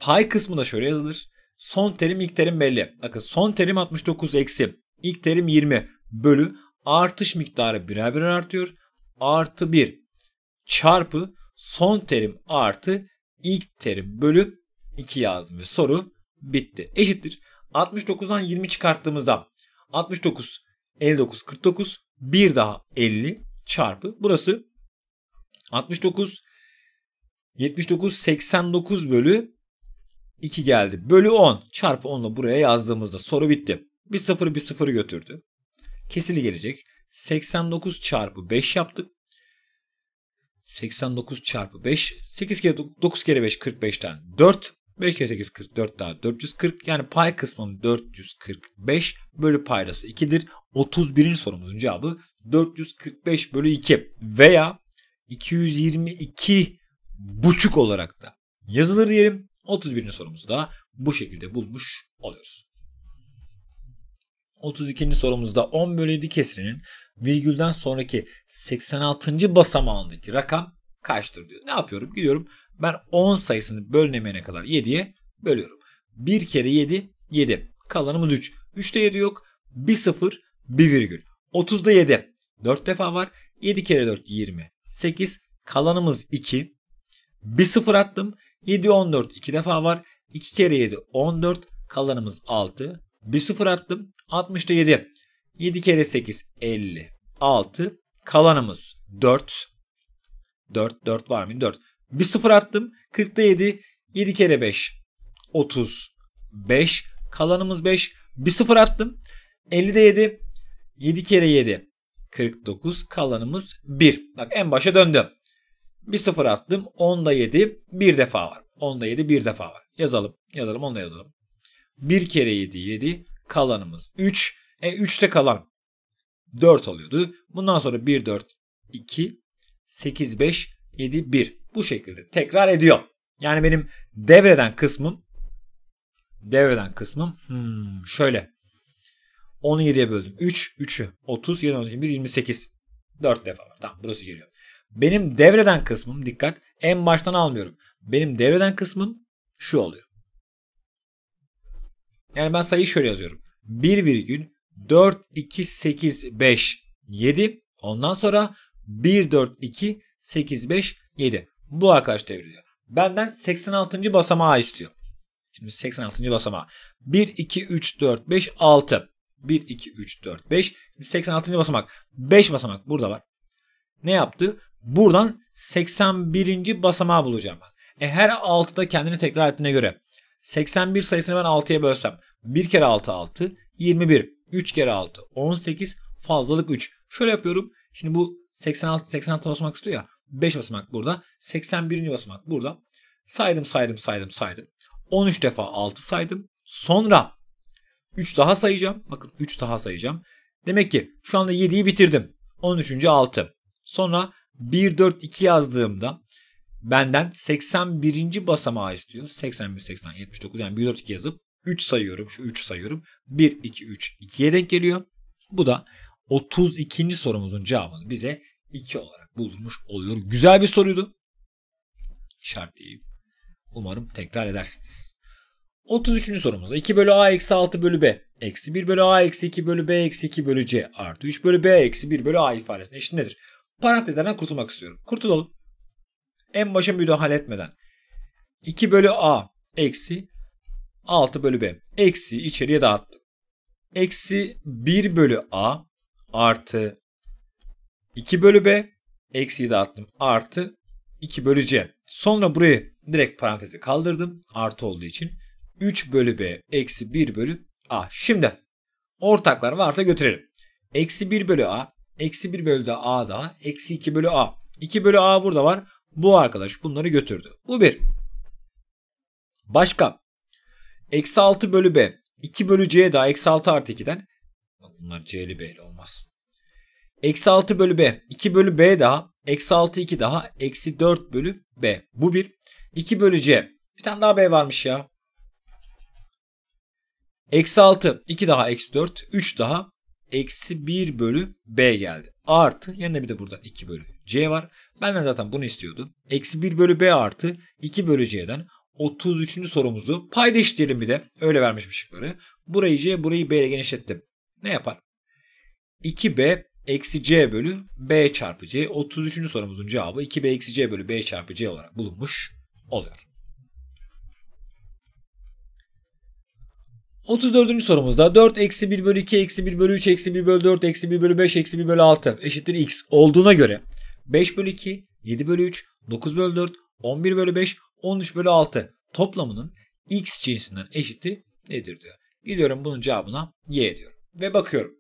Pay kısmı da şöyle yazılır. Son terim ilk terim belli. Bakın son terim 69 eksi. İlk terim 20 bölü artış miktarı birer birer artıyor. Artı 1 çarpı son terim artı ilk terim bölü 2 yazdım ve soru bitti. Eşittir. 69'dan 20 çıkarttığımızda 69, 59, 49 bir daha 50 çarpı burası 69, 79, 89 bölü 2 geldi. Bölü 10 çarpı 10'la buraya yazdığımızda soru bitti. Bir sıfırı bir sıfırı götürdü. Kesili gelecek. 89 çarpı 5 yaptık. 89 çarpı 5. 8 kere 9 kere 5 45'ten 4. 5 kere 8 44 daha 440. Yani pay kısmım 445 bölü paydası 2'dir. 31. sorumuzun cevabı 445 bölü 2 veya 222 buçuk olarak da yazılır diyelim. 31. sorumuzu da bu şekilde bulmuş oluyoruz. 32. sorumuzda 10 bölü 7 kesirinin virgülden sonraki 86. basamağındaki rakam kaçtır diyor. Ne yapıyorum? Gidiyorum ben 10 sayısını bölünemeyene kadar 7'ye bölüyorum. 1 kere 7 7. Kalanımız 3. 3'te 7 yok. 1 0 1 virgül. 30'da 7. 4 defa var. 7 kere 4 20. 8. Kalanımız 2. 1 0 attım. 7 14 2 defa var. 2 kere 7 14 kalanımız 6. Bir sıfır attım 60'da 7. 7 kere 8 56 kalanımız 4. 4 4 var mı? 4. Bir sıfır attım 40'da 7 7 kere 5 35 kalanımız 5. Bir sıfır attım 50'de 7 7 kere 7 49 kalanımız 1. Bak en başa döndüm. Bir sıfır attım. 10'da 7 bir defa var. 10'da 7 bir defa var. Yazalım. Yazalım. 10'da yazalım. Bir kere 7 7. Kalanımız 3. E 3'te kalan 4 oluyordu. Bundan sonra 1 4 2 8 5 7 1. Bu şekilde tekrar ediyor. Yani benim devreden kısmım devreden kısmım hmm, şöyle. 10'u 7'ye böldüm. 3, 3'ü 30, 7, 10, 21, 28. 4 defa var. Tamam burası geliyor. Benim devreden kısmım dikkat en baştan almıyorum. Benim devreden kısmım şu oluyor. Yani ben sayıyı şöyle yazıyorum. 1 virgül 4 2 8 5 7 ondan sonra 1 4 2 8 5 7. Bu arkadaş devriliyor. Benden 86. basamağı istiyor. Şimdi 86. basamağı. 1 2 3 4 5 6. 1 2 3 4 5. Şimdi 86. basamak. 5 basamak burada var. Ne yaptı? Buradan 81. basamağı bulacağım E her 6'da kendini tekrar ettiğine göre 81 sayısını ben 6'ya bölsem 1 kere 6 6 21 3 kere 6 18 fazlalık 3. Şöyle yapıyorum. Şimdi bu 86 86 basamak istiyor ya. 5 basamak burada. 81. basamak burada. Saydım saydım saydım saydım. 13 defa 6 saydım. Sonra 3 daha sayacağım. Bakın 3 daha sayacağım. Demek ki şu anda 7'yi bitirdim. 13. 6. Sonra 1-4-2 yazdığımda benden 81. basamağı istiyor. 81, 80, 79 yani 1-4-2 yazıp 3 sayıyorum. Şu 3 sayıyorum. 1, 2, 3, 2'ye denk geliyor. Bu da 32. sorumuzun cevabını bize 2 olarak bulmuş oluyor. Güzel bir soruydu. Şart değil. Umarım tekrar edersiniz. 33. sorumuzda 2 bölü a eksi 6 bölü b eksi 1 bölü a eksi 2 bölü b eksi 2 bölü c artı 3 bölü b eksi 1 bölü a ifadesinin eşit nedir? Parantezlerden kurtulmak istiyorum. Kurtulalım. En başa müdahale etmeden. 2 bölü A eksi 6 bölü B. Eksi içeriye dağıttım. Eksi 1 bölü A artı 2 bölü B. Eksiyi dağıttım. Artı 2 bölü C. Sonra burayı direkt parantezi kaldırdım. Artı olduğu için. 3 bölü B eksi 1 bölü A. Şimdi ortaklar varsa götürelim. Eksi 1 bölü A Eksi 1 bölü de a da. Eksi 2 bölü a. 2 bölü a burada var. Bu arkadaş bunları götürdü. Bu 1. Başka. Eksi 6 bölü b. 2 bölü c daha. Eksi 6 artı 2'den. Bunlar c'li b'li olmaz. Eksi 6 bölü b. 2 bölü b daha. Eksi 6 2 daha. Eksi 4 bölü b. Bu 1. 2 bölü c. Bir tane daha b varmış ya. Eksi 6 2 daha. Eksi 4. 3 daha eksi 1 bölü b geldi. Artı yanında bir de burada 2 bölü c var. Ben de zaten bunu istiyordum. Eksi 1 bölü b artı 2 bölü c'den 33. sorumuzu payda eşitleyelim bir de. Öyle vermişim şıkları. Burayı c burayı b ile genişlettim. Ne yapar? 2b eksi c bölü b çarpı c. 33. sorumuzun cevabı 2b eksi c bölü b çarpı c olarak bulunmuş oluyor. 34. sorumuzda 4 eksi 1 bölü 2 eksi 1 bölü 3 eksi 1 bölü 4 eksi 1 bölü 5 eksi 1 bölü 6 eşittir x olduğuna göre 5 bölü 2, 7 bölü 3, 9 bölü 4, 11 bölü 5, 13 bölü 6 toplamının x cinsinden eşiti nedir diyor. Gidiyorum bunun cevabına y diyorum ve bakıyorum.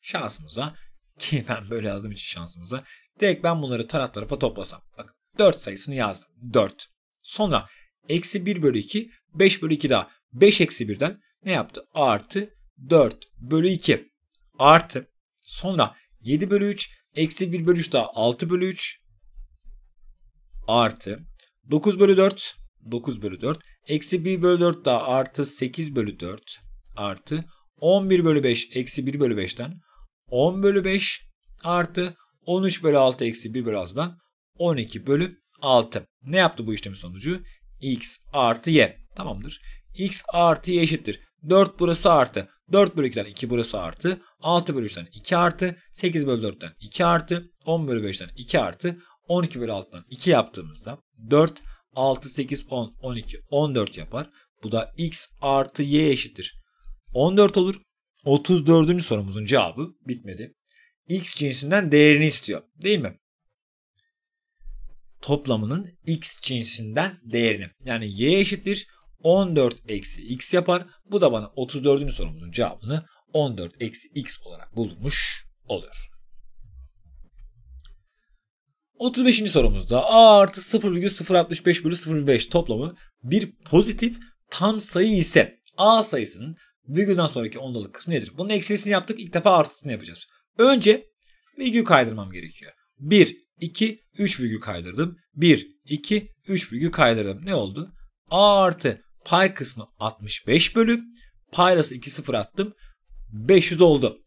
Şansımıza ki ben böyle yazdığım için şansımıza direkt ben bunları taraf tarafa toplasam. Bak 4 sayısını yazdım 4. Sonra eksi 1 bölü 2 5 bölü 2 daha 5 eksi 1'den ne yaptı? Artı 4 bölü 2 artı sonra 7 bölü 3 eksi 1 bölü 3 daha 6 bölü 3 artı 9 bölü 4 9 bölü 4 eksi 1 bölü 4 daha artı 8 bölü 4 artı 11 bölü 5 eksi 1 bölü 5'ten 10 bölü 5 artı 13 bölü 6 eksi 1 bölü 6'dan 12 bölü 6. Ne yaptı bu işlemin sonucu? x artı y. Tamamdır x artı y eşittir. 4 burası artı. 4 bölü 2'den 2 burası artı. 6 bölü 3'ten 2 artı. 8 bölü 4'ten 2 artı. 10 bölü 5'ten 2 artı. 12 bölü 6'dan 2 yaptığımızda 4, 6, 8, 10, 12, 14 yapar. Bu da x artı y eşittir. 14 olur. 34. sorumuzun cevabı bitmedi. X cinsinden değerini istiyor değil mi? Toplamının x cinsinden değerini. Yani y eşittir 14 eksi x yapar. Bu da bana 34. sorumuzun cevabını 14 eksi x olarak bulmuş olur. 35. sorumuzda a artı 0,065 bölü 0,5 toplamı bir pozitif tam sayı ise a sayısının virgülden sonraki ondalık kısmı nedir? Bunun eksisini yaptık İlk defa artısını yapacağız. Önce virgül kaydırmam gerekiyor. 1, 2, 3 virgül kaydırdım. 1, 2, 3 virgül kaydırdım. Ne oldu? a artı Pay kısmı 65 bölü. Payrası 2 sıfır attım. 500 oldu.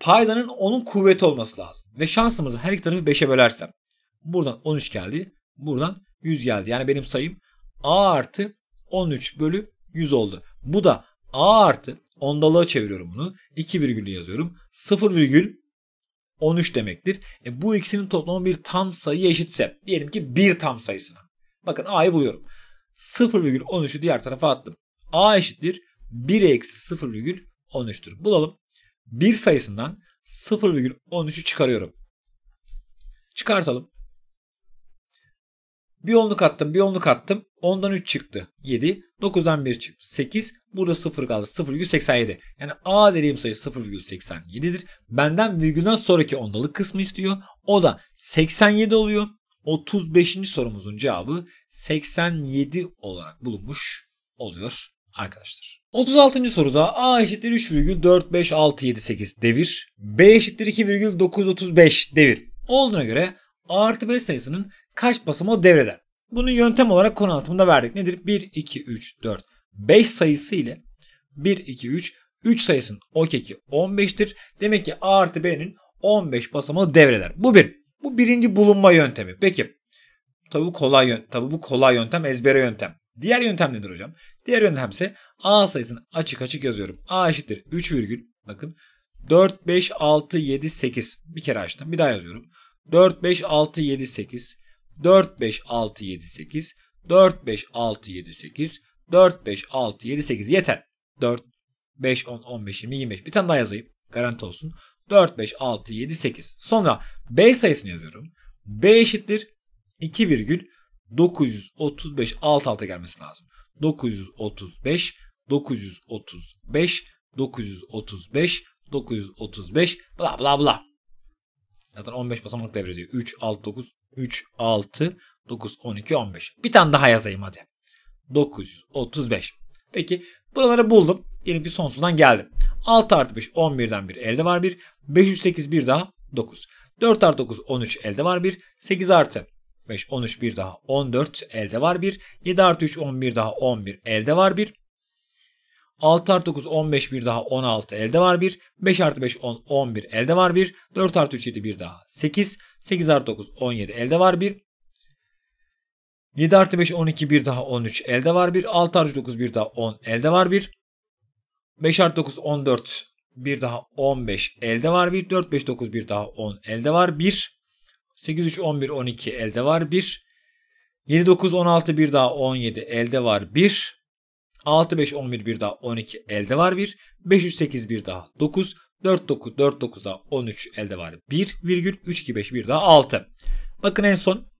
Paydanın onun kuvveti olması lazım. Ve şansımızı her iki tarafı 5'e bölersem. Buradan 13 geldi. Buradan 100 geldi. Yani benim sayım A artı 13 bölü 100 oldu. Bu da A artı ondalığa çeviriyorum bunu. 2 virgül yazıyorum. 0 virgül 13 demektir. E bu ikisinin toplamı bir tam sayı eşitse diyelim ki bir tam sayısına. Bakın A'yı buluyorum. 0,13'ü diğer tarafa attım. A eşittir 1 eksi 0,13'tür. Bulalım. Bir sayısından 0,13'ü çıkarıyorum. Çıkartalım. Bir onluk attım, bir onluk attım. Ondan 3 çıktı. 7. 9'dan 1 çıktı. 8. Burada 0 kaldı. 0,87. Yani A dediğim sayı 0,87'dir. Benden virgülden sonraki ondalık kısmı istiyor. O da 87 oluyor. 35. sorumuzun cevabı 87 olarak bulunmuş oluyor arkadaşlar. 36. soruda A eşittir 3,45678 devir, B eşittir 2,935 devir olduğuna göre A artı B sayısının kaç basamağı devreder? Bunu yöntem olarak konu anlatımında verdik. Nedir? 1, 2, 3, 4, 5 sayısı ile 1, 2, 3, 3 sayısının o keki 15'tir. Demek ki A artı B'nin 15 basamağı devreder. Bu bir. Bu birinci bulunma yöntemi. Peki tabi bu kolay yöntem, tabi bu kolay yöntem ezbere yöntem. Diğer yöntem nedir hocam? Diğer yöntem ise A sayısını açık açık yazıyorum. A eşittir 3 virgül bakın 4 5 6 7 8 bir kere açtım bir daha yazıyorum. 4 5 6 7 8 4 5 6 7 8 4 5 6 7 8 4 5 6 7 8 yeter. 4 5 10 15 20 25 bir tane daha yazayım garanti olsun. 4, 5, 6, 7, 8. Sonra B sayısını yazıyorum. B eşittir 2,935 alt alta gelmesi lazım. 935, 935, 935, 935 bla bla bla. Zaten 15 basamak devrediyor. 3, 6, 9, 3, 6, 9, 12, 15. Bir tane daha yazayım hadi. 935. Peki Buraları buldum. Diyelim ki sonsuzdan geldim. 6 artı 5 11'den 1 elde var 1. 508 1 daha 9. 4 artı 9 13 elde var 1. 8 artı 5 13 1 daha 14 elde var 1. 7 artı 3 11 daha 11 elde var 1. 6 artı 9 15 1 daha 16 elde var 1. 5 artı 5 10 11 elde var 1. 4 artı 3 7 1 daha 8. 8 artı 9 17 elde var 1. 7 artı 5 12 1 daha 13 elde var 1. 6 artı 9 1 daha 10 elde var 1. 5 artı 9 14 1 daha 15 elde var 1. 4 5 9 1 daha 10 elde var 1. 8 3 11 12 elde var 1. 7 9 16 1 daha 17 elde var 1. 6 5 11 1 daha 12 elde var 1. 5 3 8 1 daha 9. 4 9 4 9 daha 13 elde var 1 virgül 3 2 5 1 daha 6. Bakın en son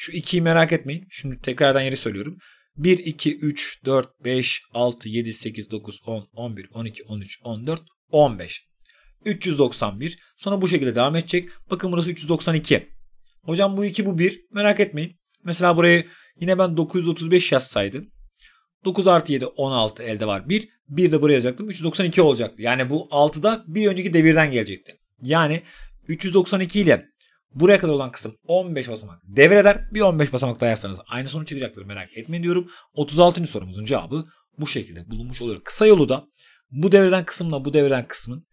şu 2'yi merak etmeyin. Şimdi tekrardan yeri söylüyorum. 1, 2, 3, 4, 5, 6, 7, 8, 9, 10, 11, 12, 13, 14, 15. 391. Sonra bu şekilde devam edecek. Bakın burası 392. Hocam bu 2 bu 1. Merak etmeyin. Mesela burayı yine ben 935 yazsaydım. 9 artı 7 16 elde var 1. 1 de buraya yazacaktım. 392 olacaktı. Yani bu 6'da bir önceki devirden gelecekti. Yani 392 ile Buraya kadar olan kısım 15 basamak devreder. Bir 15 basamak daha yazsanız aynı sonuç çıkacaktır merak etmeyin diyorum. 36. sorumuzun cevabı bu şekilde bulunmuş oluyor. Kısa yolu da bu devreden kısımla bu devreden kısmın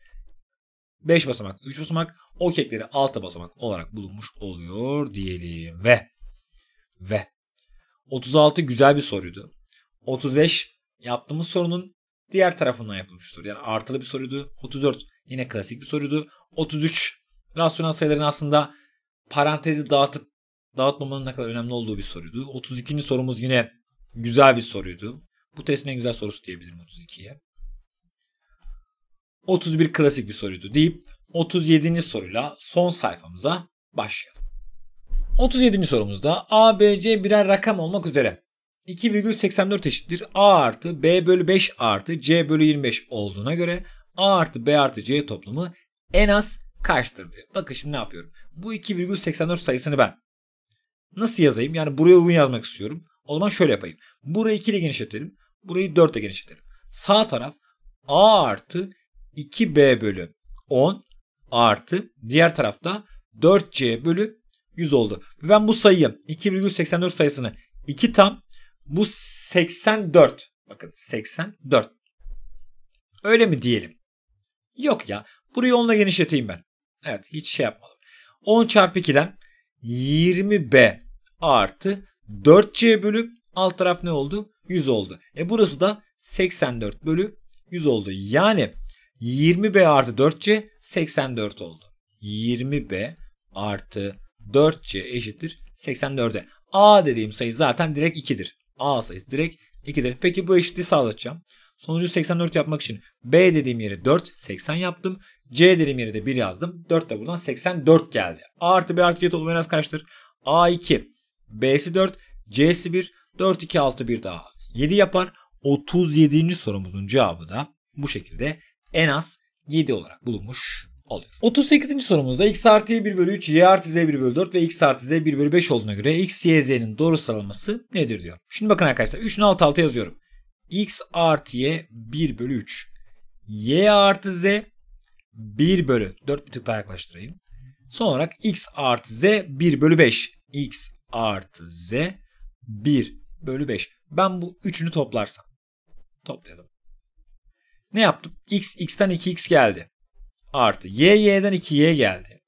5 basamak 3 basamak o kekleri 6 basamak olarak bulunmuş oluyor diyelim. Ve ve 36 güzel bir soruydu. 35 yaptığımız sorunun diğer tarafından yapılmış bir soru. Yani artılı bir soruydu. 34 yine klasik bir soruydu. 33 rasyonel sayıların aslında parantezi dağıtıp dağıtmamanın ne kadar önemli olduğu bir soruydu. 32. sorumuz yine güzel bir soruydu. Bu testin en güzel sorusu diyebilirim 32'ye. 31 klasik bir soruydu deyip 37. soruyla son sayfamıza başlayalım. 37. sorumuzda A, B, C birer rakam olmak üzere 2,84 eşittir A artı B bölü 5 artı C bölü 25 olduğuna göre A artı B artı C toplamı en az kaçtır diyor. Bakın şimdi ne yapıyorum. Bu 2,84 sayısını ben nasıl yazayım? Yani buraya bunu yazmak istiyorum. O zaman şöyle yapayım. Burayı 2 ile genişletelim. Burayı 4 ile genişletelim. Sağ taraf A artı 2B bölü 10 artı diğer tarafta 4C bölü 100 oldu. Ve ben bu sayıyı 2,84 sayısını 2 tam bu 84 bakın 84 öyle mi diyelim? Yok ya burayı 10 ile genişleteyim ben. Evet hiç şey yapmadım. 10 çarpı 2'den 20B artı 4C bölü alt taraf ne oldu? 100 oldu. E burası da 84 bölü 100 oldu. Yani 20B artı 4C 84 oldu. 20B artı 4C eşittir 84'e. A dediğim sayı zaten direkt 2'dir. A sayısı direkt 2'dir. Peki bu eşitliği sağlayacağım. Sonucu 84 yapmak için B dediğim yeri 4 80 yaptım. C dediğim yeri de 1 yazdım. 4 de buradan 84 geldi. A artı B artı C toplamı en az kaçtır? A 2. B'si 4. C'si 1. 4 2 6 1 daha 7 yapar. 37. sorumuzun cevabı da bu şekilde en az 7 olarak bulunmuş oluyor. 38. sorumuzda x artı y 1 bölü 3, y artı z 1 bölü 4 ve x artı z 1 bölü 5 olduğuna göre x, y, z'nin doğru sıralaması nedir diyor. Şimdi bakın arkadaşlar 3'ün alt alta yazıyorum. x artı y 1 bölü 3 y artı z 1 bölü 4 bir tık daha yaklaştırayım. Son olarak x artı z 1 bölü 5. x artı z 1 bölü 5. Ben bu üçünü toplarsam. Toplayalım. Ne yaptım? x x'ten 2x geldi. Artı y y'den 2y geldi.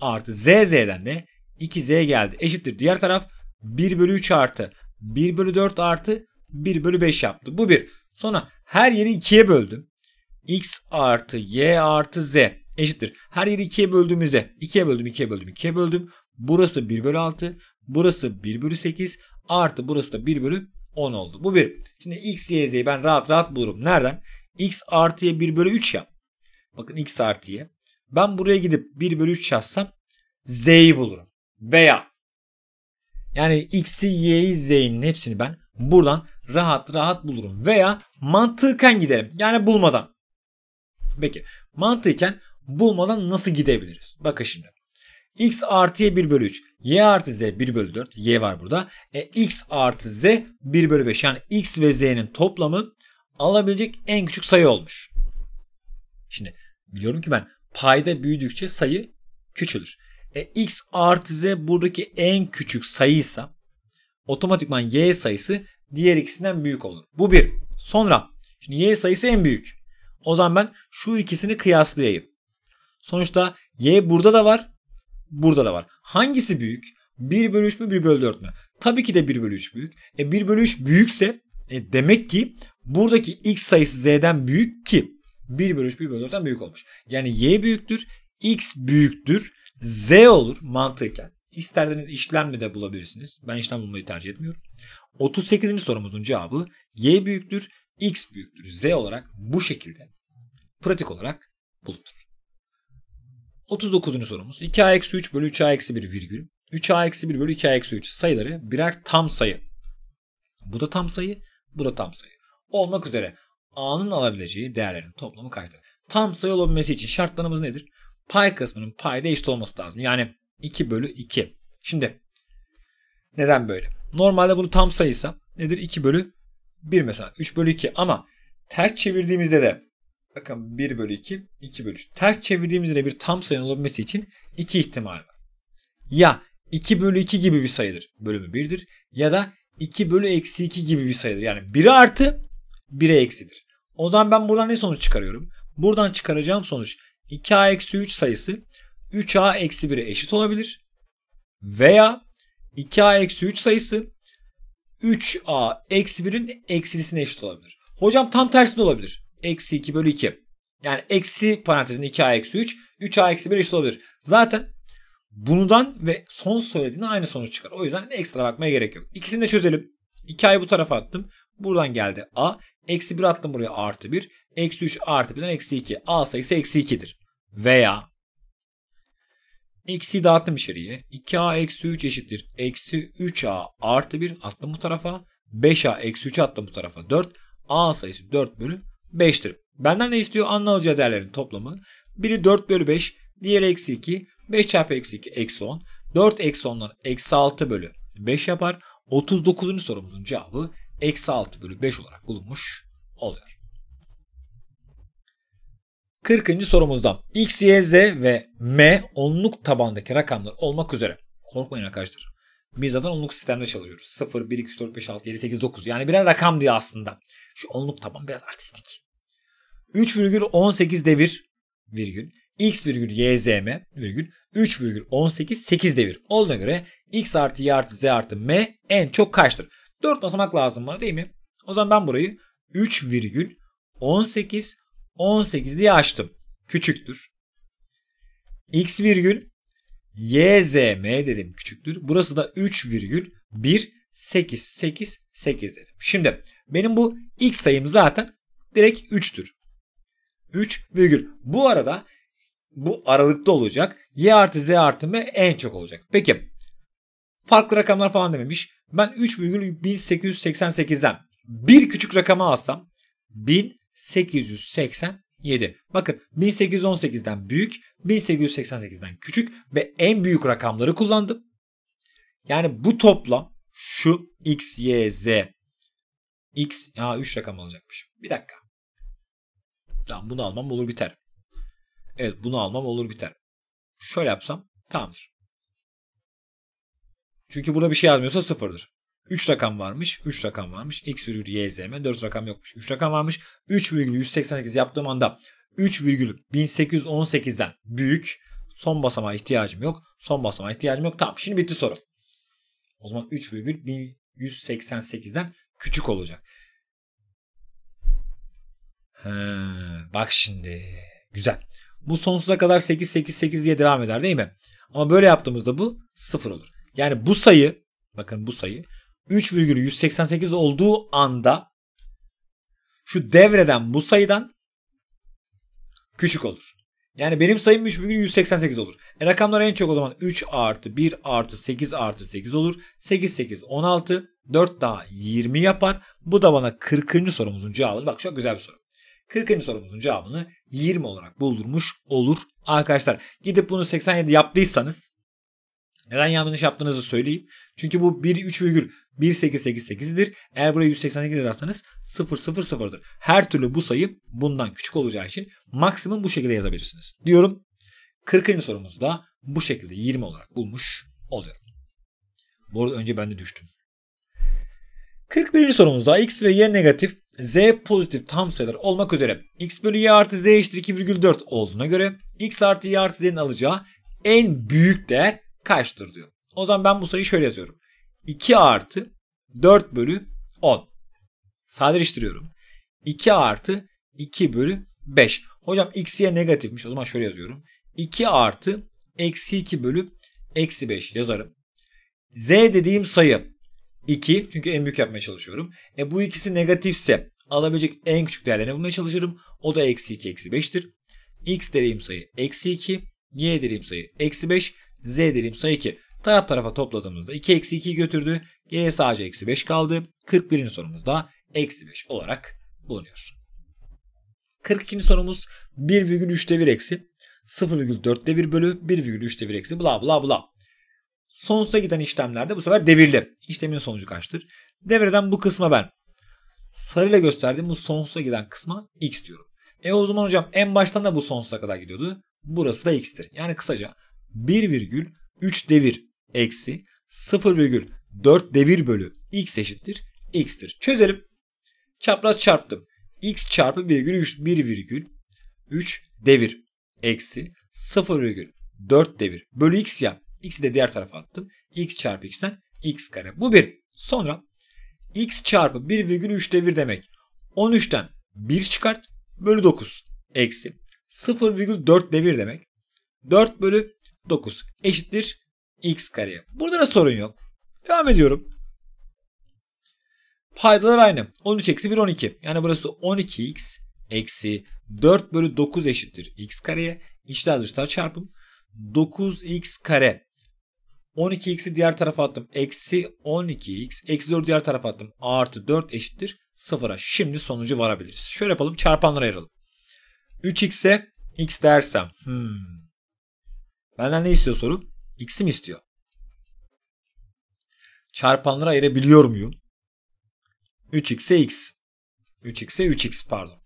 Artı z z'den de 2z geldi. Eşittir. Diğer taraf 1 bölü 3 artı 1 bölü 4 artı 1 bölü 5 yaptı. Bu bir. Sonra her yeri ikiye böldüm. X artı Y artı Z eşittir. Her yeri ikiye böldüğümüzde ikiye böldüm, ikiye böldüm, ikiye böldüm. Burası 1 bölü 6, burası 1 bölü 8 artı burası da 1 bölü 10 oldu. Bu bir. Şimdi X, Y, Z'yi ben rahat rahat bulurum. Nereden? X artıya 1 bölü 3 yap. Bakın X artıya. Ben buraya gidip 1 bölü 3 yazsam Z'yi bulurum. Veya yani X'i, Y'yi, Z'nin hepsini ben buradan rahat rahat bulurum. Veya mantıken gidelim. Yani bulmadan. Peki mantıken bulmadan nasıl gidebiliriz? Bakın şimdi. x artı y 1 bölü 3. y artı z 1 bölü 4. y var burada. E, x artı z 1 bölü 5. Yani x ve z'nin toplamı alabilecek en küçük sayı olmuş. Şimdi biliyorum ki ben payda büyüdükçe sayı küçülür. E, x artı z buradaki en küçük sayıysa otomatikman y sayısı diğer ikisinden büyük olur. Bu bir. Sonra şimdi y sayısı en büyük. O zaman ben şu ikisini kıyaslayayım. Sonuçta y burada da var. Burada da var. Hangisi büyük? 1 bölü 3 mü 1 bölü 4 mü? Tabii ki de 1 bölü 3 büyük. E 1 bölü 3 büyükse e demek ki buradaki x sayısı z'den büyük ki 1 bölü 3 1 bölü 4'ten büyük olmuş. Yani y büyüktür, x büyüktür, z olur mantıken. İsterseniz işlemle de bulabilirsiniz. Ben işlem bulmayı tercih etmiyorum. 38. sorumuzun cevabı y büyüktür, x büyüktür, z olarak bu şekilde pratik olarak bulunur. 39. sorumuz 2a-3 bölü 3a-1 virgül 3a-1 bölü 2a-3 sayıları birer tam sayı. Bu da tam sayı, bu da tam sayı. Olmak üzere a'nın alabileceği değerlerin toplamı kaçtır? Tam sayı olabilmesi için şartlarımız nedir? Pay kısmının payda eşit olması lazım. Yani 2 bölü 2. Şimdi neden böyle? Normalde bunu tam sayıysam nedir? 2 bölü 1 mesela. 3 bölü 2 ama ters çevirdiğimizde de bakın 1 bölü 2, 2 bölü 3. Ters çevirdiğimizde de bir tam sayı olabilmesi için 2 ihtimal var. Ya 2 bölü 2 gibi bir sayıdır. Bölümü 1'dir. Ya da 2 bölü eksi 2 gibi bir sayıdır. Yani 1 artı 1'e eksidir. O zaman ben buradan ne sonuç çıkarıyorum? Buradan çıkaracağım sonuç 2a eksi 3 sayısı 3a eksi 1'e eşit olabilir. Veya 2a eksi 3 sayısı 3a eksi 1'in eksisine eşit olabilir. Hocam tam tersi de olabilir. Eksi 2 bölü 2. Yani eksi parantezin 2a eksi 3. 3a eksi 1 eşit olabilir. Zaten bundan ve son söylediğinde aynı sonuç çıkar. O yüzden ekstra bakmaya gerek yok. İkisini de çözelim. 2a'yı bu tarafa attım. Buradan geldi a. Eksi 1 attım buraya artı 1. Eksi 3 artı 1'den eksi 2. a sayısı eksi 2'dir. Veya Eksi dağıttım içeriye. 2a eksi 3 eşittir. Eksi 3a artı 1 attım bu tarafa. 5a eksi 3 attım bu tarafa 4. a sayısı 4 bölü 5'tir. Benden ne istiyor? Anlalıcı değerlerin toplamı. Biri 4 bölü 5. Diğeri eksi 2. 5 çarpı eksi 2 eksi 10. 4 eksi 10'dan eksi 6 bölü 5 yapar. 39. sorumuzun cevabı eksi 6 bölü 5 olarak bulunmuş oluyor. 40. sorumuzda X, Y, Z ve M onluk tabandaki rakamlar olmak üzere. Korkmayın arkadaşlar. Biz zaten onluk sistemde çalışıyoruz. 0, 1, 2, 3, 4, 5, 6, 7, 8, 9. Yani birer rakam diyor aslında. Şu onluk taban biraz artistik. 3,18 devir virgül x virgül y z m virgül 3 virgül 18 8 devir. Olduğuna göre x artı y artı z artı m en çok kaçtır? 4 basamak lazım bana değil mi? O zaman ben burayı 3 virgül 18 18 diye açtım. Küçüktür. X virgül YZM dedim küçüktür. Burası da 3 virgül 1 8 8 8 dedim. Şimdi benim bu X sayım zaten direkt 3'tür. 3 virgül. Bu arada bu aralıkta olacak. Y artı Z artı M en çok olacak. Peki farklı rakamlar falan dememiş. Ben 3 virgül 1888'den bir küçük rakama alsam 1000 887. Bakın 1818'den büyük, 1888'den küçük ve en büyük rakamları kullandım. Yani bu toplam şu x, y, z. x, ya 3 rakam olacakmış. Bir dakika. Tamam bunu almam olur biter. Evet bunu almam olur biter. Şöyle yapsam tamamdır. Çünkü burada bir şey yazmıyorsa sıfırdır. 3 rakam varmış. 3 rakam varmış. X virgül y YZM. 4 rakam yokmuş. 3 rakam varmış. 3 virgül 188 yaptığım anda 3 virgül 1818'den büyük. Son basamağa ihtiyacım yok. Son basamağa ihtiyacım yok. Tamam şimdi bitti soru. O zaman 3 virgül 3,188'den küçük olacak. He, bak şimdi. Güzel. Bu sonsuza kadar 8 8 8 diye devam eder değil mi? Ama böyle yaptığımızda bu 0 olur. Yani bu sayı bakın bu sayı 3,188 olduğu anda şu devreden bu sayıdan küçük olur. Yani benim sayım 3,188 olur. E rakamlar en çok o zaman 3 artı 1 artı 8 artı 8 olur. 8 8 16 4 daha 20 yapar. Bu da bana 40. sorumuzun cevabını bak çok güzel bir soru. 40. sorumuzun cevabını 20 olarak buldurmuş olur arkadaşlar. Gidip bunu 87 yaptıysanız neden yanlış yaptığınızı söyleyeyim. Çünkü bu 1,3,1888'dir. Eğer buraya 188 yazarsanız 000'dır. Her türlü bu sayı bundan küçük olacağı için maksimum bu şekilde yazabilirsiniz. Diyorum 40. sorumuzu da bu şekilde 20 olarak bulmuş oluyorum. Bu arada önce ben de düştüm. 41. sorumuzda x ve y negatif, z pozitif tam sayılar olmak üzere x bölü y artı z eşittir 2,4 olduğuna göre x artı y artı z'nin alacağı en büyük değer kaçtır diyor. O zaman ben bu sayıyı şöyle yazıyorum. 2 artı 4 bölü 10. Sadeleştiriyorum. 2 artı 2 bölü 5. Hocam x y negatifmiş. O zaman şöyle yazıyorum. 2 artı eksi 2 bölü eksi 5 yazarım. z dediğim sayı 2. Çünkü en büyük yapmaya çalışıyorum. E bu ikisi negatifse alabilecek en küçük değerlerini bulmaya çalışırım. O da eksi 2 eksi 5'tir. x dediğim sayı eksi 2. y dediğim sayı eksi 5 z dilim sayı ki Taraf tarafa topladığımızda 2 eksi 2 götürdü. Geriye sadece eksi 5 kaldı. 41. da eksi 5 olarak bulunuyor. 42. sorumuz 1,3'te 1 eksi 0,4'te 1 bölü 1,3'te 1 eksi bla bla bla. Sonsuza giden işlemlerde bu sefer devirli. İşlemin sonucu kaçtır? Devreden bu kısma ben sarıyla gösterdiğim bu sonsuza giden kısma x diyorum. E o zaman hocam en baştan da bu sonsuza kadar gidiyordu. Burası da x'tir. Yani kısaca 1,3 devir eksi 0,4 devir bölü x eşittir x'tir. Çözelim. Çapraz çarptım. x çarpı 1,3 devir eksi 0,4 devir bölü x yap. X'i de diğer tarafa attım. x çarpı x'ten x kare. Bu bir. Sonra x çarpı 1,3 devir demek. 13'ten 1 çıkart bölü 9 eksi 0,4 devir demek. 4 bölü 9 eşittir x kare. Burada da sorun yok. Devam ediyorum. Paydalar aynı. 13 eksi 1 12. Yani burası 12x eksi 4 bölü 9 eşittir x kareye. İçler dışlar çarpım. 9x kare. 12x'i diğer tarafa attım. Eksi 12x. Eksi 4 diğer tarafa attım. Artı 4 eşittir 0'a. Şimdi sonucu varabiliriz. Şöyle yapalım. Çarpanları ayıralım. 3x'e x dersem. Hmm, Benden ne istiyor soru? X'i mi istiyor? Çarpanları ayırabiliyor muyum? 3x'e x. 3x'e 3x pardon.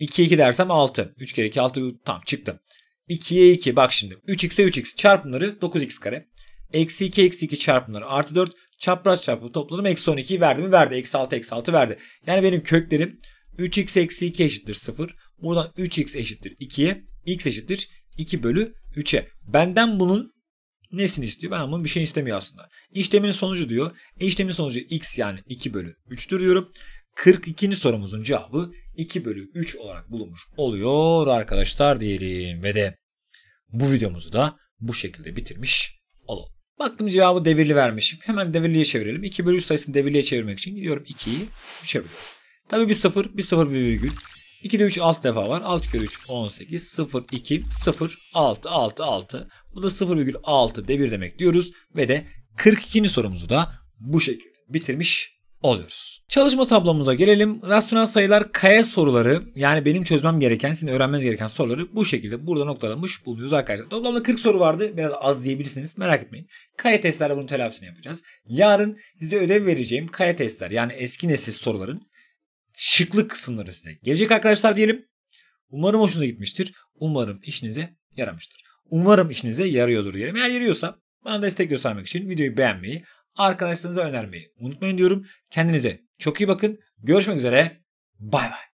2'ye 2 dersem 6. 3 kere 2 6 tam çıktı. 2'ye 2 bak şimdi. 3x'e 3x çarpımları 9x kare. Eksi 2 eksi 2 çarpımları artı 4. Çapraz çarpımı topladım. Eksi 12'yi verdi mi? Verdi. Eksi 6 eksi 6 verdi. Yani benim köklerim 3x eksi 2 eşittir 0. Buradan 3x eşittir 2'ye. x eşittir 2 bölü 3'e benden bunun nesini istiyor? Ben bunun bir şey istemiyor aslında. İşlemin sonucu diyor. E işlemin sonucu x yani 2 bölü 3'tür diyorum. 42. sorumuzun cevabı 2 bölü 3 olarak bulunmuş oluyor arkadaşlar diyelim. Ve de bu videomuzu da bu şekilde bitirmiş olalım. Baktım cevabı devirli vermişim. Hemen devirliye çevirelim. 2 bölü 3 sayısını devirliye çevirmek için gidiyorum 2'yi 3'e bölüyorum. Tabii bir sıfır, bir sıfır bir virgül. 2'de 3 6 defa var. 6 kere 3 18 0 2 0 6 6 6. Bu da 0,6 devir demek diyoruz ve de 42. sorumuzu da bu şekilde bitirmiş oluyoruz. Çalışma tablomuza gelelim. Rasyonel sayılar kaya soruları yani benim çözmem gereken, sizin öğrenmeniz gereken soruları bu şekilde burada noktalamış bulunuyoruz arkadaşlar. Toplamda 40 soru vardı. Biraz az diyebilirsiniz. Merak etmeyin. Kaya testlerle bunun telafisini yapacağız. Yarın size ödev vereceğim kaya testler yani eski nesil soruların şıklık sınırı size. Gelecek arkadaşlar diyelim. Umarım hoşunuza gitmiştir. Umarım işinize yaramıştır. Umarım işinize yarıyordur diyelim. Eğer yarıyorsa bana destek göstermek için videoyu beğenmeyi, arkadaşlarınıza önermeyi unutmayın diyorum. Kendinize çok iyi bakın. Görüşmek üzere. Bay bay.